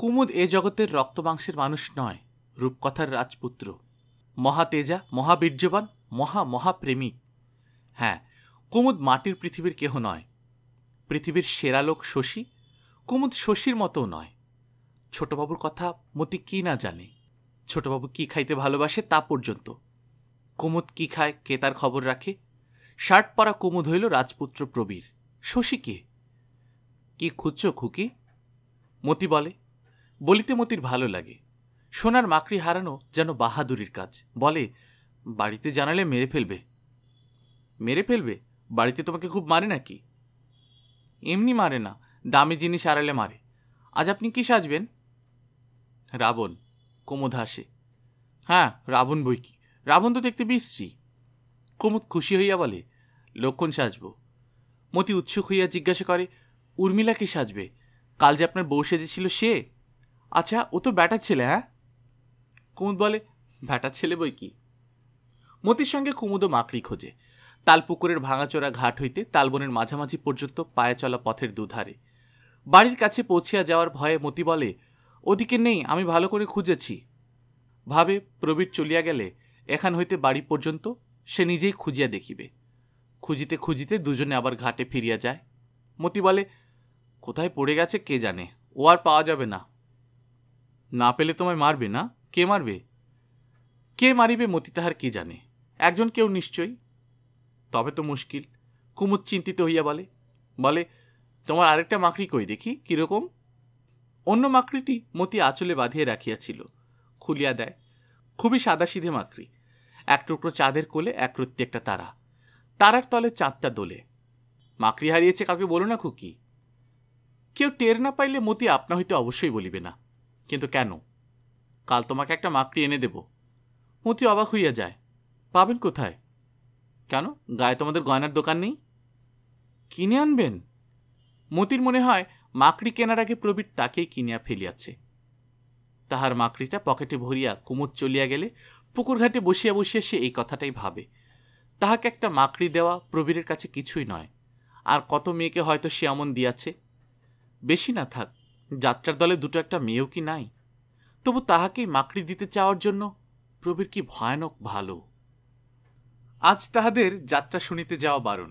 কুমুদ এ জগতের মাংসের মানুষ নয় রূপকথার রাজপুত্র মহাতেজা মহাবীর্যবান মহা মহাপ্রেমিক হ্যাঁ কুমুদ মাটির পৃথিবীর কেহ নয় পৃথিবীর সেরা লোক শশী কুমুদ শশীর মতো নয় ছোটবাবুর কথা মতি কি না জানে ছোটবাবু কি খাইতে ভালোবাসে তা পর্যন্ত কুমুদ কি খায় কে তার খবর রাখে শার্ট পরা কুমুদ হইল রাজপুত্র প্রবীর শশী কে কি খুঁজছ খুকি মতি বলে বলিতে মতির ভালো লাগে সোনার মাকড়ি হারানো যেন বাহাদুরির কাজ বলে বাড়িতে জানালে মেরে ফেলবে মেরে ফেলবে বাড়িতে তোমাকে খুব মারে নাকি এমনি মারে না দামি জিনিস আড়ালে মারে আজ আপনি কি সাজবেন রাবণ কুমুদ হাসে হ্যাঁ রাবণ বই কি রাবণ তো দেখতে বিশ্রী কুমুদ খুশি হইয়া বলে লক্ষণ সাজব মতি উৎসুক হইয়া জিজ্ঞাসা করে উর্মিলা কি সাজবে কাল যে আপনার বউ সেজেছিল সে আচ্ছা ও তো ব্যাটার ছেলে হ্যাঁ কুমুদ বলে ব্যাটার ছেলে বই কি মতির সঙ্গে কুমুদও মাকড়ি খোঁজে তালপুকুরের ভাঙাচোরা ঘাট হইতে তালবনের মাঝামাঝি পর্যন্ত পায়ে চলা পথের দুধারে বাড়ির কাছে পৌঁছিয়া যাওয়ার ভয়ে মতি বলে ওদিকে নেই আমি ভালো করে খুঁজেছি ভাবে প্রবীর চলিয়া গেলে এখান হইতে বাড়ি পর্যন্ত সে নিজেই খুঁজিয়া দেখিবে খুঁজিতে খুঁজিতে দুজনে আবার ঘাটে ফিরিয়া যায় মতি বলে কোথায় পড়ে গেছে কে জানে ও আর পাওয়া যাবে না না পেলে তোমায় মারবে না কে মারবে কে মারিবে মতি তাহার কে জানে একজন কেউ নিশ্চয়ই তবে তো মুশকিল কুমুদ চিন্তিত হইয়া বলে বলে তোমার আরেকটা মাকড়ি কই দেখি কীরকম অন্য মাকড়িটি মতি আঁচলে বাঁধিয়ে রাখিয়াছিল খুলিয়া দেয় খুবই সাদাসিধে মাকড়ি এক টুকরো চাঁদের কোলে এক একটা তারা তারার তলে চাঁদটা দোলে মাকড়ি হারিয়েছে কাউকে বলো না খুকি কেউ টের না পাইলে মতি আপনা হইতে অবশ্যই বলিবে না কিন্তু কেন কাল তোমাকে একটা মাকড়ি এনে দেব মতি অবাক হইয়া যায় পাবেন কোথায় কেন গায়ে তোমাদের গয়নার দোকান নেই কিনে আনবেন মতির মনে হয় মাকড়ি কেনার আগে প্রবীর তাকেই কিনিয়া ফেলিয়াছে তাহার মাকড়িটা পকেটে ভরিয়া কুমুদ চলিয়া গেলে পুকুর ঘাটে বসিয়া বসিয়া সে এই কথাটাই ভাবে তাহাকে একটা মাকড়ি দেওয়া প্রবীরের কাছে কিছুই নয় আর কত মেয়েকে হয়তো সে এমন দিয়াছে বেশি না থাক যাত্রার দলে দুটো একটা মেয়েও কি নাই তবু তাহাকেই মাকড়ি দিতে চাওয়ার জন্য প্রবীর কি ভয়ানক ভালো আজ তাহাদের যাত্রা শুনিতে যাওয়া বারণ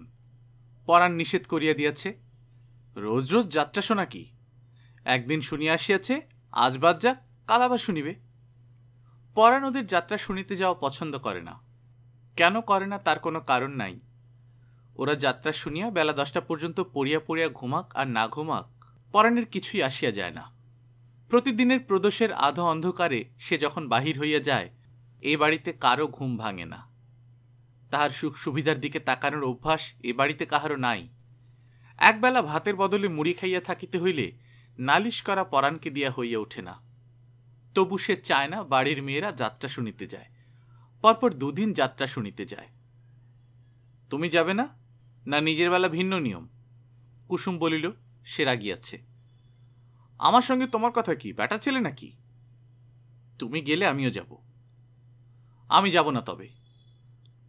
পরাণ নিষেধ করিয়া দিয়াছে রোজ রোজ যাত্রা শোনা কি একদিন শুনিয়া আসিয়াছে আজ বাদ যাক কাল আবার শুনিবে পরা নদীর যাত্রা শুনিতে যাওয়া পছন্দ করে না কেন করে না তার কোনো কারণ নাই ওরা যাত্রা শুনিয়া বেলা দশটা পর্যন্ত পড়িয়া পড়িয়া ঘুমাক আর না ঘুমাক পরাণের কিছুই আসিয়া যায় না প্রতিদিনের প্রদোষের আধ অন্ধকারে সে যখন বাহির হইয়া যায় এ বাড়িতে কারো ঘুম ভাঙে না তাহার সুখ সুবিধার দিকে তাকানোর অভ্যাস এ বাড়িতে কাহারও নাই একবেলা ভাতের বদলে মুড়ি খাইয়া থাকিতে হইলে নালিশ করা পরাণকে দিয়া হইয়া ওঠে না তবু সে চায় না বাড়ির মেয়েরা যাত্রা শুনিতে যায় পরপর দুদিন যাত্রা শুনিতে যায় তুমি যাবে না না নিজের বেলা ভিন্ন নিয়ম কুসুম বলিল সে রাগিয়াছে আমার সঙ্গে তোমার কথা কি বেটা ছেলে নাকি তুমি গেলে আমিও যাব আমি যাব না তবে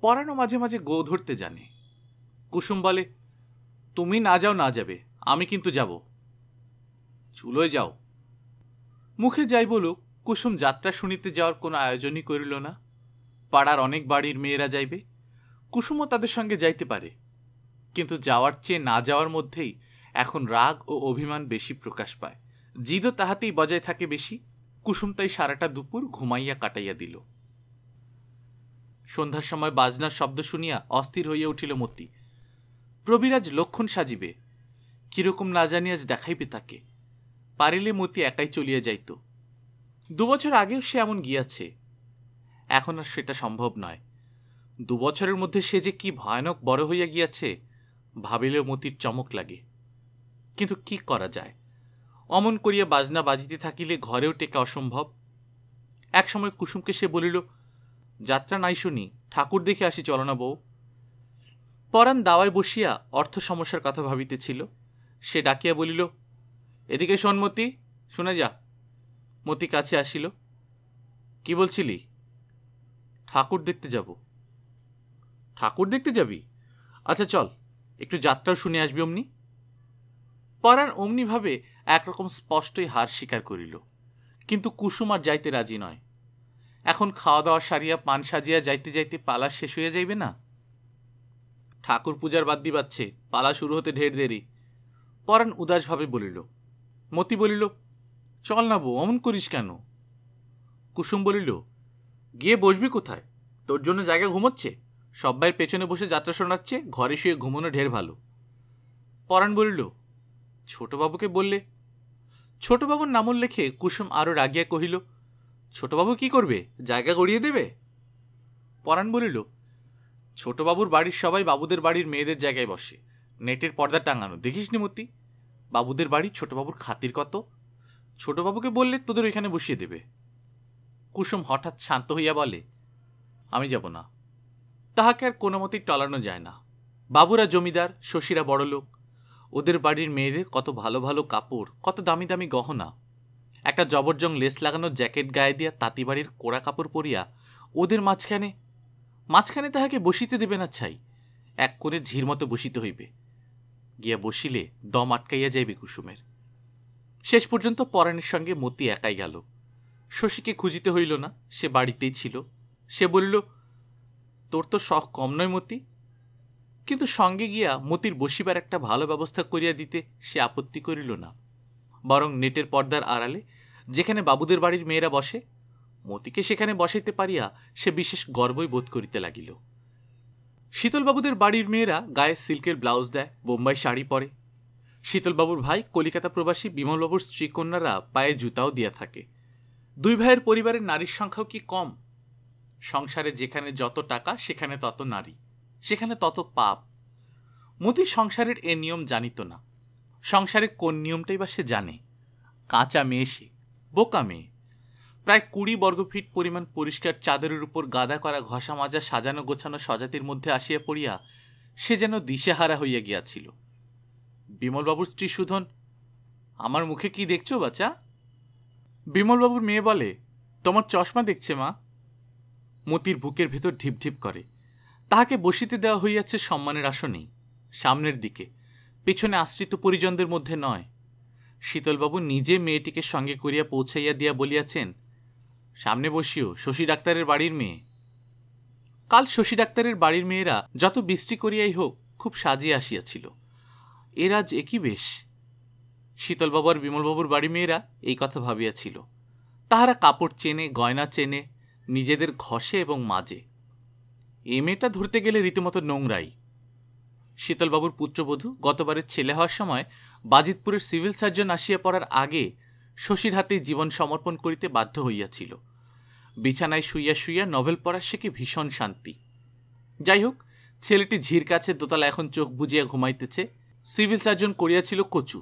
পরানো মাঝে মাঝে গো ধরতে জানে কুসুম বলে তুমি না যাও না যাবে আমি কিন্তু যাব চুলোয় যাও মুখে যাই বলুক কুসুম যাত্রা শুনিতে যাওয়ার কোনো আয়োজনই করিল না পাড়ার অনেক বাড়ির মেয়েরা যাইবে কুসুমও তাদের সঙ্গে যাইতে পারে কিন্তু যাওয়ার চেয়ে না যাওয়ার মধ্যেই এখন রাগ ও অভিমান বেশি প্রকাশ পায় জিদও তাহাতেই বজায় থাকে বেশি কুসুম তাই সারাটা দুপুর ঘুমাইয়া কাটাইয়া দিল সন্ধ্যার সময় বাজনার শব্দ শুনিয়া অস্থির হইয়া উঠিল মতি প্রবিরাজ লক্ষণ সাজিবে কীরকম না জানি আজ দেখাইবে তাকে পারিলে মতি একাই চলিয়া যাইত দুবছর আগেও সে এমন গিয়াছে এখন আর সেটা সম্ভব নয় দুবছরের মধ্যে সে যে কি ভয়ানক বড় হইয়া গিয়াছে ভাবিলেও মতির চমক লাগে কিন্তু কি করা যায় অমন করিয়া বাজনা বাজিতে থাকিলে ঘরেও টেকা অসম্ভব একসময় কুসুমকে সে বলিল যাত্রা নাই শুনি ঠাকুর দেখে আসি চলনা না বউ পরাণ দাওয়ায় বসিয়া অর্থ সমস্যার কথা ভাবিতেছিল সে ডাকিয়া বলিল এদিকে শোন মতি শুনে যা মতি কাছে আসিল কি বলছিলি ঠাকুর দেখতে যাব ঠাকুর দেখতে যাবি আচ্ছা চল একটু যাত্রাও শুনে আসবি অমনি পরাণ অমনিভাবে একরকম স্পষ্টই হার স্বীকার করিল কিন্তু কুসুম আর যাইতে রাজি নয় এখন খাওয়া দাওয়া সারিয়া পান সাজিয়া যাইতে যাইতে পালা শেষ হইয়া যাইবে না ঠাকুর পূজার বাদ দিবাচ্ছে পালা শুরু হতে ঢের দেরি পরাণ উদাসভাবে বলিল মতি বলিল চল না বউ অমন করিস কেন কুসুম বলিল গিয়ে বসবি কোথায় তোর জন্য জায়গা ঘুমোচ্ছে সব্বাইয়ের পেছনে বসে যাত্রা শোনাচ্ছে ঘরে শুয়ে ঘুমোনো ঢের ভালো পরাণ বলিল ছোটবাবুকে বললে ছোটবাবুর নাম উল্লেখে কুসুম আরও রাগিয়া কহিল ছোটবাবু কি করবে জায়গা গড়িয়ে দেবে পরাণ বলিল ছোটবাবুর বাড়ির সবাই বাবুদের বাড়ির মেয়েদের জায়গায় বসে নেটের পর্দা টাঙানো দেখিস নি মতি বাবুদের বাড়ি ছোটবাবুর খাতির কত ছোটবাবুকে বললে তোদের ওইখানে বসিয়ে দেবে কুসুম হঠাৎ শান্ত হইয়া বলে আমি যাব না তাহাকে আর কোনো মতেই টলানো যায় না বাবুরা জমিদার শশীরা বড়লোক ওদের বাড়ির মেয়েদের কত ভালো ভালো কাপড় কত দামি দামি গহনা একটা জবরজং লেস লাগানো জ্যাকেট গায়ে দিয়া তাঁতি বাড়ির কোড়া কাপড় পরিয়া ওদের মাঝখানে মাঝখানে তাহাকে বসিতে দেবে না ছাই এক কোণে ঝির মতো বসিতে হইবে গিয়া বসিলে দম আটকাইয়া যাইবে কুসুমের শেষ পর্যন্ত পরাণের সঙ্গে মতি একাই গেল শশীকে খুঁজিতে হইল না সে বাড়িতেই ছিল সে বলল তোর তো শখ কম নয় মতি কিন্তু সঙ্গে গিয়া মতির বসিবার একটা ভালো ব্যবস্থা করিয়া দিতে সে আপত্তি করিল না বরং নেটের পর্দার আড়ালে যেখানে বাবুদের বাড়ির মেয়েরা বসে মতিকে সেখানে বসাইতে পারিয়া সে বিশেষ গর্বই বোধ করিতে লাগিল শীতলবাবুদের বাড়ির মেয়েরা গায়ে সিল্কের ব্লাউজ দেয় বোম্বাই শাড়ি পরে শীতলবাবুর ভাই কলিকাতা প্রবাসী বিমলবাবুর স্ত্রীকন্যারা পায়ে জুতাও দিয়া থাকে দুই ভাইয়ের পরিবারের নারীর সংখ্যাও কি কম সংসারে যেখানে যত টাকা সেখানে তত নারী সেখানে তত পাপ মতি সংসারের এ নিয়ম জানিত না সংসারে কোন নিয়মটাই বা সে জানে কাঁচা মেয়ে সে বোকা মেয়ে প্রায় কুড়ি বর্গফিট পরিমাণ পরিষ্কার চাদরের উপর গাদা করা ঘষা মাজা সাজানো গোছানো স্বজাতির মধ্যে আসিয়া পড়িয়া সে যেন দিশেহারা হইয়া গিয়াছিল বিমলবাবুর স্ত্রী সুধন আমার মুখে কি দেখছো বাচ্চা বিমলবাবুর মেয়ে বলে তোমার চশমা দেখছে মা মতির বুকের ভেতর ঢিপঢিপ করে তাহাকে বসিতে দেওয়া হইয়াছে সম্মানের আসনেই সামনের দিকে পিছনে আশ্রিত পরিজনদের মধ্যে নয় শীতলবাবু নিজে মেয়েটিকে সঙ্গে করিয়া পৌঁছাইয়া দিয়া বলিয়াছেন সামনে বসিও শশী ডাক্তারের বাড়ির মেয়ে কাল শশী ডাক্তারের বাড়ির মেয়েরা যত বৃষ্টি করিয়াই হোক খুব সাজিয়ে আসিয়াছিল এরা যে একই বেশ শীতলবাবু আর বিমলবাবুর বাড়ি মেয়েরা এই কথা ভাবিয়াছিল তাহারা কাপড় চেনে গয়না চেনে নিজেদের ঘষে এবং মাজে এ মেয়েটা ধরতে গেলে রীতিমতো নোংরাই শীতলবাবুর পুত্রবধূ গতবারের ছেলে হওয়ার সময় বাজিতপুরের সিভিল সার্জন আসিয়া পড়ার আগে শশীর হাতে জীবন সমর্পণ করিতে বাধ্য হইয়াছিল বিছানায় শুইয়া শুইয়া নভেল পড়ার সে কি ভীষণ শান্তি যাই হোক ছেলেটি ঝির কাছে দোতলা এখন চোখ বুঝিয়া ঘুমাইতেছে সিভিল সার্জন করিয়াছিল কচু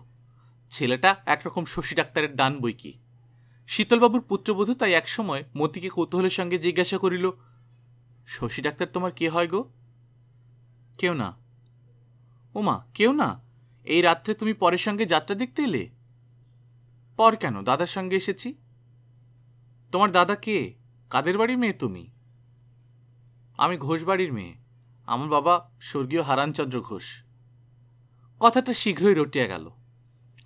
ছেলেটা একরকম শশী ডাক্তারের দান বইকি শীতলবাবুর পুত্রবধূ তাই একসময় মতিকে কৌতূহলের সঙ্গে জিজ্ঞাসা করিল শশী ডাক্তার তোমার কে হয় গো কেউ না ওমা কেউ না এই রাত্রে তুমি পরের সঙ্গে যাত্রা দেখতে এলে পর কেন দাদার সঙ্গে এসেছি তোমার দাদা কে কাদের বাড়ির মেয়ে তুমি আমি ঘোষবাড়ির মেয়ে আমার বাবা স্বর্গীয় হারানচন্দ্র ঘোষ কথাটা শীঘ্রই রটিয়া গেল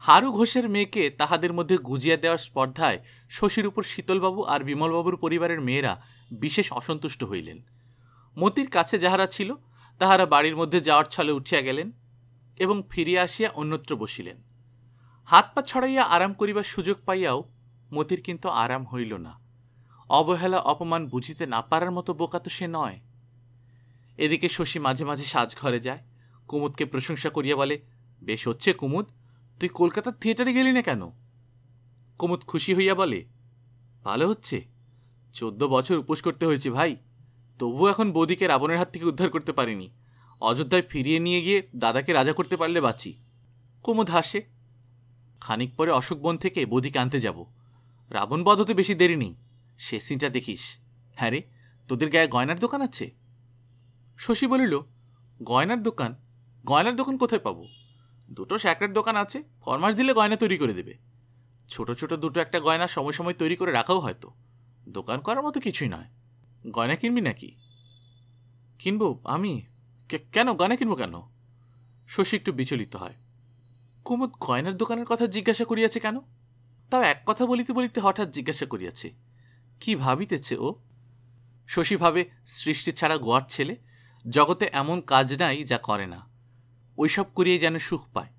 হারু ঘোষের মেয়েকে তাহাদের মধ্যে গুজিয়া দেওয়ার স্পর্ধায় শশীর উপর শীতলবাবু আর বিমলবাবুর পরিবারের মেয়েরা বিশেষ অসন্তুষ্ট হইলেন মতির কাছে যাহারা ছিল তাহারা বাড়ির মধ্যে যাওয়ার ছলে উঠিয়া গেলেন এবং ফিরিয়া আসিয়া অন্যত্র বসিলেন হাত পা ছড়াইয়া আরাম করিবার সুযোগ পাইয়াও মতির কিন্তু আরাম হইল না অবহেলা অপমান বুঝিতে না পারার মতো বোকা তো সে নয় এদিকে শশী মাঝে মাঝে সাজঘরে যায় কুমুদকে প্রশংসা করিয়া বলে বেশ হচ্ছে কুমুদ তুই কলকাতার থিয়েটারে গেলি না কেন কুমুদ খুশি হইয়া বলে ভালো হচ্ছে চোদ্দ বছর উপোস করতে হয়েছে ভাই তবুও এখন বৌদিকে রাবণের হাত থেকে উদ্ধার করতে পারিনি অযোধ্যায় ফিরিয়ে নিয়ে গিয়ে দাদাকে রাজা করতে পারলে বাঁচি কুমুদ হাসে খানিক পরে অশোকবন থেকে বদিকে আনতে যাব রাবণ বধ হতে বেশি দেরি নেই সে সিনটা দেখিস হ্যাঁ রে তোদের গায়ে গয়নার দোকান আছে শশী বলিল গয়নার দোকান গয়নার দোকান কোথায় পাবো দুটো স্যাকরেট দোকান আছে ফরমাস দিলে গয়না তৈরি করে দেবে ছোট ছোট দুটো একটা গয়না সময় সময় তৈরি করে রাখাও হয়তো দোকান করার মতো কিছুই নয় গয়না কিনবি নাকি কিনবো আমি কেন গয়না কিনবো কেন শশী একটু বিচলিত হয় কুমুদ গয়নার দোকানের কথা জিজ্ঞাসা করিয়াছে কেন তাও এক কথা বলিতে বলিতে হঠাৎ জিজ্ঞাসা করিয়াছে কি ভাবিতেছে ও শশী ভাবে সৃষ্টি ছাড়া গোয়ার ছেলে জগতে এমন কাজ নাই যা করে না ওইসব করিয়ে যেন সুখ পায়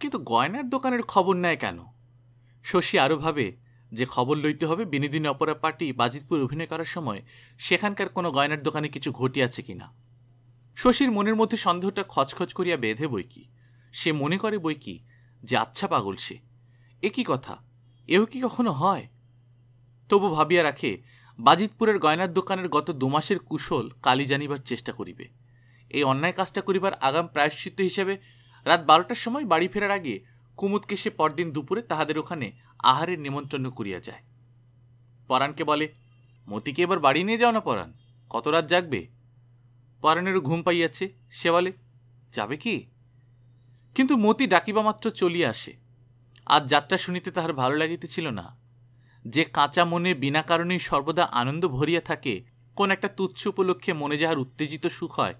কিন্তু গয়নার দোকানের খবর নেয় কেন শশী আরও ভাবে যে খবর লইতে হবে বিনোদিন অপরা পার্টি বাজিতপুর অভিনয় করার সময় সেখানকার কোনো গয়নার দোকানে কিছু ঘটিয়াছে কি না শশীর মনের মধ্যে সন্দেহটা খচখচ করিয়া বেঁধে বই কি সে মনে করে বই কি যে আচ্ছা পাগল সে এ কি কথা এও কি কখনো হয় তবু ভাবিয়া রাখে বাজিতপুরের গয়নার দোকানের গত দুমাসের কুশল কালি জানিবার চেষ্টা করিবে এই অন্যায় কাজটা করিবার আগাম প্রায়শ্চিত্ত হিসেবে রাত বারোটার সময় বাড়ি ফেরার আগে কুমুদকে সে পরদিন দুপুরে তাহাদের ওখানে আহারের নিমন্ত্রণ করিয়া যায় পরাণকে বলে মতিকে এবার বাড়ি নিয়ে যাও না পরাণ কত রাত জাগবে পরাণেরও ঘুম পাইয়াছে সে বলে যাবে কি কিন্তু মতি ডাকিবা মাত্র চলিয়া আসে আজ যাত্রা শুনিতে তাহার ভালো লাগিতেছিল না যে কাঁচা মনে বিনা কারণেই সর্বদা আনন্দ ভরিয়া থাকে কোন একটা তুচ্ছ উপলক্ষে মনে যাহার উত্তেজিত সুখ হয়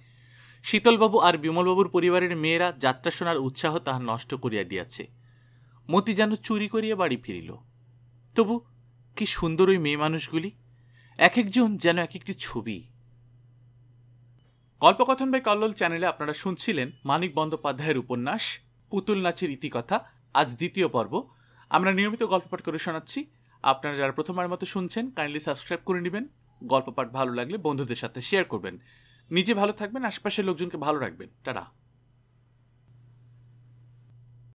শীতলবাবু আর বিমলবাবুর পরিবারের মেয়েরা যাত্রা শোনার উৎসাহ তাহার নষ্ট করিয়া দিয়াছে মতি যেন চুরি করিয়া বাড়ি ফিরিল তবু কি সুন্দর ওই মেয়ে মানুষগুলি এক একজন যেন এক একটি ছবি গল্পকথন বাই কল্লোল চ্যানেলে আপনারা শুনছিলেন মানিক বন্দ্যোপাধ্যায়ের উপন্যাস পুতুল নাচের ইতিকথা আজ দ্বিতীয় পর্ব আমরা নিয়মিত গল্পপাঠ করে শোনাচ্ছি আপনারা যারা প্রথমবার মতো শুনছেন কাইন্ডলি সাবস্ক্রাইব করে নেবেন গল্পপাঠ ভালো লাগলে বন্ধুদের সাথে শেয়ার করবেন নিজে ভালো থাকবেন আশপাশের লোকজনকে ভালো রাখবেন টাটা